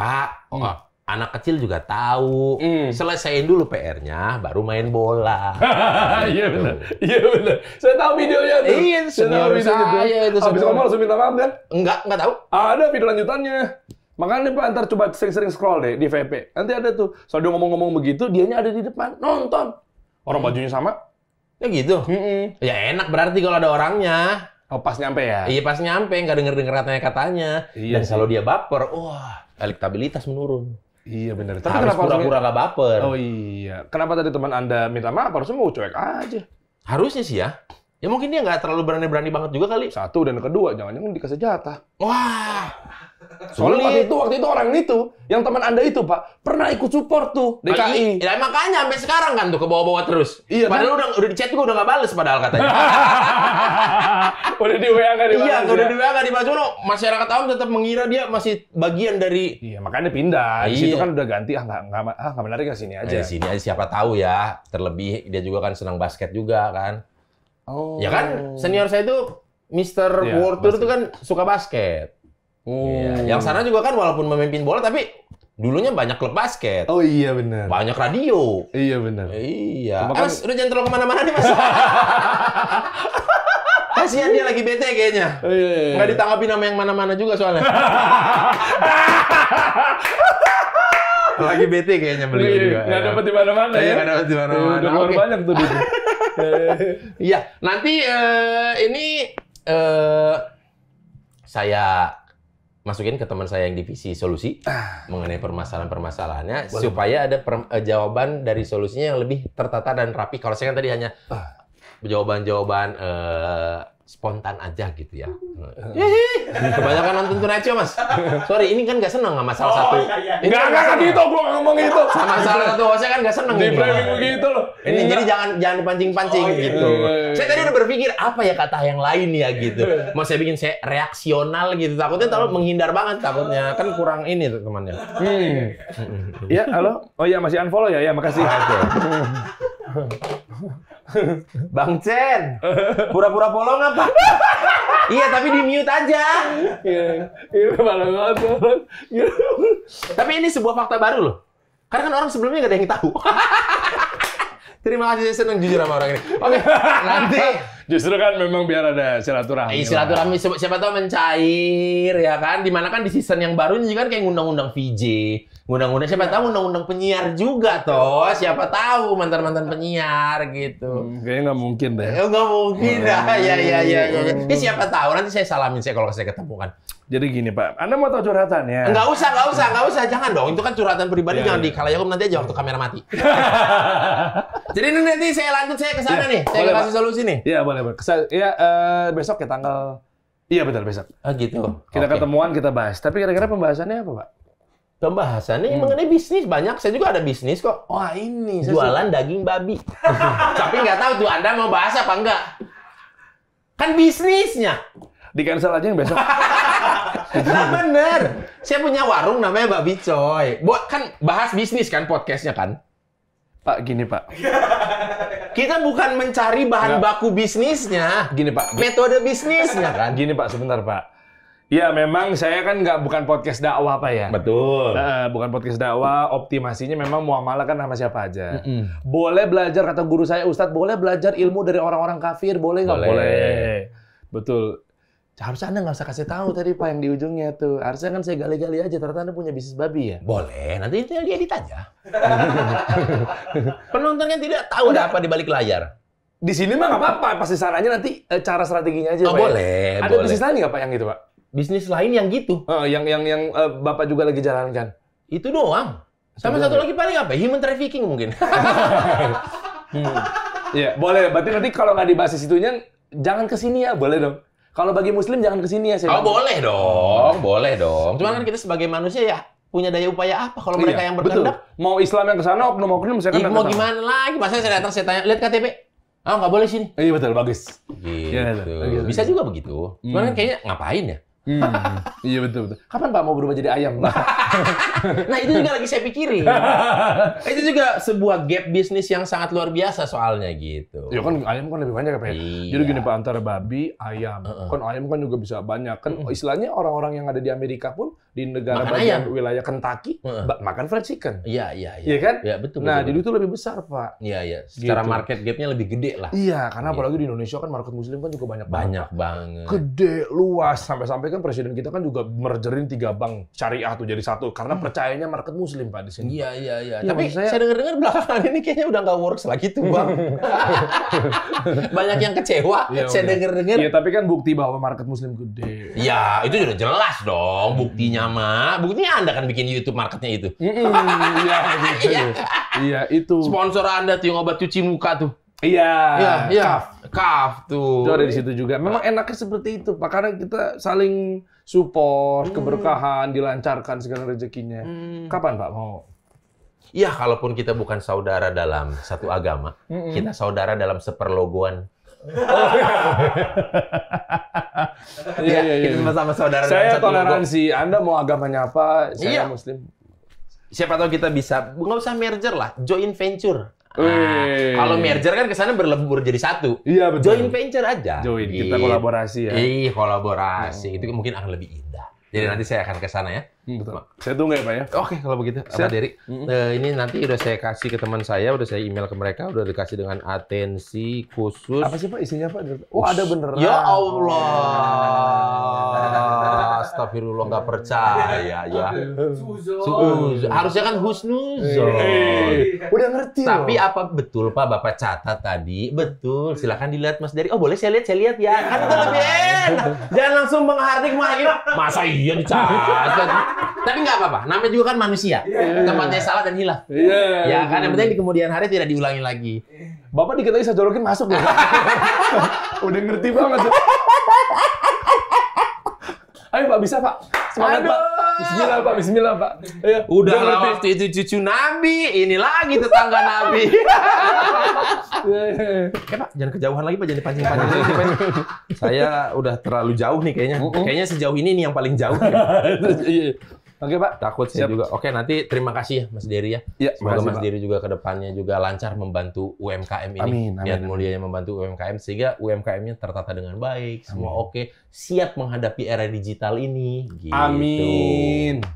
Pak, oh, ah anak kecil juga tahu. Mm. Selesaiin dulu PR-nya, baru main bola. [LAUGHS] Iya gitu. benar. Iya benar. Saya tahu videonya tuh. Iya, saya tahu videonya saya itu. Habis ngomong langsung minta maaf kan? Enggak, enggak tahu. Ada video lanjutannya. Makanya nih Pak antar coba sering-sering scroll deh di VP. Nanti ada tuh. Soalnya dia ngomong-ngomong begitu, dianya ada di depan nonton. Orang hmm. bajunya sama. Ya gitu. Hmm -hmm. Ya enak berarti kalau ada orangnya. Oh pas nyampe ya? Iya pas nyampe, nggak denger-denger katanya-katanya. Iya, Dan kalau dia baper, wah elektabilitas menurun. Iya benar. Tapi harus kenapa pura-pura nggak baper? Oh iya. Kenapa tadi teman anda minta maaf? Harusnya mau cuek aja. Harusnya sih ya. Ya mungkin dia nggak terlalu berani-berani banget juga kali. Satu dan kedua, jangan-jangan dikasih jatah. Wah. Soalnya waktu itu waktu itu orang itu yang teman Anda itu, Pak, pernah ikut support tuh DKI. Ya makanya sampai sekarang kan tuh ke bawah-bawah terus. Iya, kan? padahal kan? udah udah di chat gue udah gak bales padahal katanya. [LAUGHS] udah di WA kan Iya, udah ya? di WA enggak masyarakat awam tetap mengira dia masih bagian dari Iya, makanya pindah. Iya. situ kan udah ganti ah nggak nggak ah menarik ke sini aja. di iya, sini aja siapa tahu ya. Terlebih dia juga kan senang basket juga kan. Oh. Ya kan? Senior saya itu Mister Ya, World itu kan suka basket. Iya, oh. Iya. Yang sana juga kan walaupun memimpin bola tapi dulunya banyak klub basket. Oh iya benar. Banyak radio. Iya benar. Iya. Cuma eh, Mas, udah jangan terlalu kemana-mana nih mas. [LAUGHS] Kasihan dia lagi bete kayaknya. Oh, iya, iya. iya. Nggak ditanggapi nama yang mana-mana juga soalnya. [LAUGHS] lagi bete kayaknya beli iya, juga. Nggak dapat di mana-mana ya. Nggak dapat di mana-mana. Udah okay. banyak tuh. [LAUGHS] Iya. Nanti uh, ini uh, saya masukin ke teman saya yang divisi solusi ah. mengenai permasalahan-permasalahannya supaya ada per, eh, jawaban dari solusinya yang lebih tertata dan rapi. Kalau saya kan tadi hanya ah. jawaban-jawaban uh, spontan aja gitu ya. Hmm. Eh, eh, eh. Kebanyakan nonton Tuneccio, Mas. Sorry, ini kan nggak seneng sama salah oh, satu. Iya, iya. Kan nggak, nggak kan gitu. Gue ngomong gitu. Sama salah satu hostnya kan nggak seneng. Di gitu. gitu loh. Ini iya. jadi jangan jangan dipancing-pancing oh, iya, gitu. Iya, saya tadi udah berpikir, apa ya kata yang lain ya gitu. Mau saya bikin saya reaksional gitu. Takutnya terlalu hmm. menghindar banget takutnya. Kan kurang ini tuh temannya. Hmm. Iya ya, halo. Oh iya, masih unfollow ya? Ya, makasih. [LAUGHS] [LAUGHS] Bang Chen, pura-pura bolong apa? [LAUGHS] iya, tapi di mute aja. Iya, iya, iya, Tapi ini sebuah fakta baru loh. Karena kan orang sebelumnya gak ada yang tahu. [LAUGHS] Terima kasih saya senang jujur sama orang ini. Oke, nanti justru kan memang biar ada silaturahmi. Eh, silaturahmi siapa, siapa tahu mencair ya kan. Dimana kan di season yang baru ini kan kayak ngundang-undang VJ, undang-undang siapa iya. tahu undang-undang penyiar juga toh siapa tahu mantan-mantan penyiar gitu hmm, kayaknya nggak mungkin deh ya, nggak mungkin hmm. ya [LAUGHS] ya ya ya ya ini siapa tahu nanti saya salamin saya kalau saya ketemu kan jadi gini Pak, Anda mau tahu curhatan ya? Nggak usah, nggak usah, nggak usah, jangan dong. Itu kan curhatan pribadi, ya, jangan ya. di kalau nanti aja waktu kamera mati. [LAUGHS] jadi nanti saya lanjut saya ke sana ya, nih, saya boleh, kasih solusi nih. Iya boleh, boleh. Iya uh, besok ya tanggal Iya betul besok. Ah gitu. Kita okay. ketemuan kita bahas. Tapi kira-kira pembahasannya apa, Pak? pembahasannya hmm. mengenai bisnis banyak saya juga ada bisnis kok wah ini jualan suka. daging babi [LAUGHS] tapi nggak tahu tuh anda mau bahas apa enggak kan bisnisnya di cancel aja yang besok [LAUGHS] nah, bener saya punya warung namanya babi coy buat kan bahas bisnis kan podcastnya kan Pak, gini Pak. Kita bukan mencari bahan enggak. baku bisnisnya. Gini Pak. Metode bisnisnya kan. Gini Pak, sebentar Pak Ya memang saya kan nggak bukan podcast dakwah pak ya. Betul. Nah, bukan podcast dakwah. Optimasinya memang muamalah kan sama siapa aja. Mm -mm. Boleh belajar kata guru saya Ustadz, boleh belajar ilmu dari orang-orang kafir, boleh nggak? Boleh. boleh. Betul. Harusnya Anda nggak usah kasih tahu tadi Pak yang di ujungnya tuh. Harusnya kan saya gali-gali aja, ternyata Anda punya bisnis babi ya? Boleh, nanti itu dia ditanya. aja. [LAUGHS] Penonton kan tidak tahu ada apa di balik layar di sini mah nggak apa-apa pasti sarannya nanti eh, cara strateginya aja oh, pak ya? boleh ya. ada boleh. bisnis lain nggak pak yang gitu pak bisnis lain yang gitu. Uh, yang yang yang uh, Bapak juga lagi jalankan. Itu doang. Sama Sebenarnya. satu ya? lagi paling apa? Human trafficking mungkin. [LAUGHS] hmm. Ya, boleh. Berarti nanti kalau nggak dibahas situnya, jangan ke sini ya, boleh dong. Kalau bagi muslim jangan ke sini ya, saya. Oh, boleh dong, boleh dong. Cuman kan kita sebagai manusia ya punya daya upaya apa kalau mereka iya, yang berkehendak? Mau Islam yang ke sana, oknum oknum saya kan. Mau gimana lagi? Masa saya datang saya tanya, lihat KTP. Ah, oh, nggak boleh sini. Iya betul, bagus. Gitu. Ya, betul. Bisa juga begitu. Cuman kan hmm. kayaknya ngapain ya? Hmm, iya betul betul. Kapan Pak mau berubah jadi ayam? [LAUGHS] nah itu juga lagi saya pikirin. [LAUGHS] itu juga sebuah gap bisnis yang sangat luar biasa soalnya gitu. Ya kan ayam kan lebih banyak ya Pak. Iya. Jadi gini Pak antara babi ayam, uh -uh. kan ayam kan juga bisa banyak. Kan uh -uh. istilahnya orang-orang yang ada di Amerika pun di negara makan bagian ayam. wilayah Kentucky uh -uh. makan fried chicken. Iya iya iya. ya, kan? Iya betul. Nah jadi itu lebih besar Pak. Iya iya. Secara gitu. market gapnya lebih gede lah. Iya karena iya. apalagi di Indonesia kan market muslim kan juga banyak banget. Banyak banget. Gede luas sampai-sampai kan kan presiden kita kan juga mergerin tiga bank syariah tuh jadi satu karena hmm. percayanya market muslim Pak di sini. Iya iya iya. Ya, Tapi saya, saya dengar-dengar belakangan ini kayaknya udah nggak works lagi tuh Bang. [LAUGHS] Banyak yang kecewa. Ya, saya dengar-dengar. Iya, tapi kan bukti bahwa market muslim gede. Iya, itu sudah jelas dong buktinya hmm. mah. Buktinya Anda kan bikin YouTube marketnya itu. Hmm, iya gitu. [LAUGHS] Iya, itu. Sponsor Anda tuh obat cuci muka tuh. Iya. Iya, iya. Kaf tuh. Itu ada di situ juga. Memang enaknya seperti itu, Pak. Karena kita saling support, hmm. keberkahan, dilancarkan segala rezekinya. Hmm. Kapan Pak mau? Iya, kalaupun kita bukan saudara dalam satu agama, mm kita saudara dalam seperlogoan. Oh, [LAUGHS] iya, ya, iya, iya. Kita sama saudara saya dalam satu toleransi. Logo. Anda mau agamanya apa? Saya ya. Muslim. Siapa tahu kita bisa, nggak usah merger lah, join venture. Nah, kalau merger kan kesannya berlebur jadi satu. Iya betul. Join venture aja. Join kita kolaborasi ya. Iya kolaborasi oh. itu mungkin akan lebih indah. Jadi iya. nanti saya akan ke sana ya. Hmm, betul. Saya tunggu ya Pak ya. Oke kalau begitu Pak Dery. -hmm. uh, ini nanti udah saya kasih ke teman saya, udah saya email ke mereka, udah dikasih dengan atensi khusus. Apa sih Pak isinya Pak? Oh ada beneran. Ya Allah. Astagfirullah nggak percaya ya. Suzon. Harusnya kan husnuzon. Iya. Udah ngerti Tapi apa betul Pak Bapak catat tadi? Betul. Silahkan dilihat Mas Dery. Oh boleh saya lihat, saya lihat ya. Kan itu iya. lebih enak. Jangan langsung menghardik Mas. Masa iya dicatat? Tapi nggak apa-apa. Namanya juga kan manusia. Yeah. Tempatnya salah dan hilaf. Yeah. Ya kan. Yang penting di kemudian hari tidak diulangi lagi. Bapak diketahui lagi saya jorokin masuk ya. [LAUGHS] Udah ngerti banget. Ayo Pak bisa Pak. Semangat, Aduh. Pak. Bismillah Pak, Bismillah Pak. Iya. Udah lah waktu itu cucu Nabi, ini lagi tetangga Nabi. [LAUGHS] Iya. Oke Pak, jangan kejauhan lagi Pak, jadi dipancing-pancing. Iya. Saya udah terlalu jauh nih kayaknya. Kayaknya sejauh ini nih yang paling jauh. [LAUGHS] Iya. Oke Pak. Takut saya juga. Oke nanti terima kasih ya Mas Dery ya. ya Semoga makasih, Mas Pak. Dery juga kedepannya juga lancar membantu UMKM ini. Amin, amin, Niat mulianya membantu UMKM sehingga UMKM-nya tertata dengan baik, amin. semua oke, siap menghadapi era digital ini. Gitu. Amin.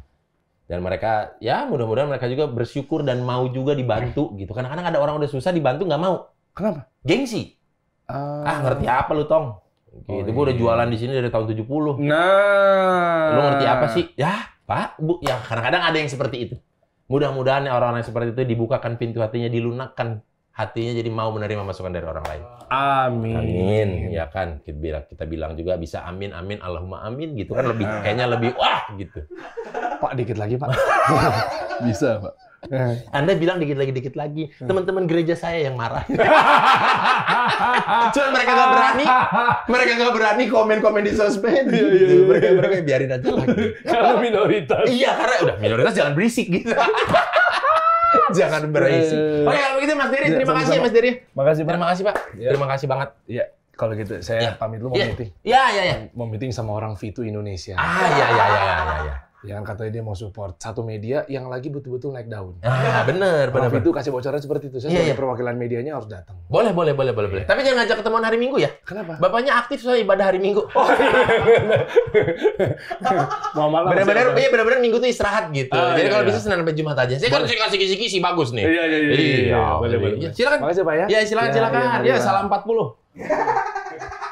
Dan mereka ya mudah-mudahan mereka juga bersyukur dan mau juga dibantu eh. gitu. Kadang-kadang ada orang udah susah dibantu nggak mau. Kenapa? Gengsi. Uh... Ah ngerti apa lu tong? Gitu, oh, iya. gue udah jualan di sini dari tahun 70. Nah. Lu ngerti apa sih? Ya, Pak, Bu, ya kadang-kadang ada yang seperti itu. Mudah-mudahan ya orang-orang seperti itu dibukakan pintu hatinya, dilunakkan hatinya jadi mau menerima masukan dari orang lain. Amin. Amin. Ya kan kita bilang kita bilang juga bisa amin amin Allahumma amin gitu kan lebih kayaknya lebih wah gitu. Pak dikit lagi, Pak. [LAUGHS] bisa, Pak. [LAUGHS] Anda bilang dikit lagi dikit lagi. Hmm. Teman-teman gereja saya yang marah. [LAUGHS] Cuma mereka nggak berani, mereka nggak berani komen-komen di sosmed. Gitu. mereka mereka biarin aja lah. Kalau [LAUGHS] minoritas. Iya, karena udah minoritas jangan berisik gitu. jangan berisik. Eh. Oke, kalau begitu Mas Diri terima kasih ya, Mas Diri, Makasih, Pak. Terima kasih, Pak. Ya. Terima kasih banget. Iya kalau gitu saya pamit dulu mau ya. meeting. Iya, iya, iya. Mau meeting sama orang Vito Indonesia. Ah, iya, iya, iya, iya, iya yang katanya dia mau support satu media yang lagi betul-betul naik daun. Ah, bener, bener. bener. itu kasih bocoran seperti itu. Saya yeah, iya, yeah. perwakilan medianya harus datang. Boleh, boleh, boleh, boleh, boleh. Iya. Tapi jangan ngajak ketemuan hari Minggu ya. Kenapa? Bapaknya aktif soal ibadah hari Minggu. Oh, iya, mau malam. Bener-bener, iya bener-bener Minggu tuh istirahat gitu. Ah, Jadi iya, kalau iya. bisa Senin sampai Jumat aja. Saya kan kasih kisi-kisi bagus nih. Iya, iya, iya. Iya, boleh, boleh. Silakan. Makasih ya, Pak ya. Iya, silakan, silakan. Ya, salam 40. [LAUGHS]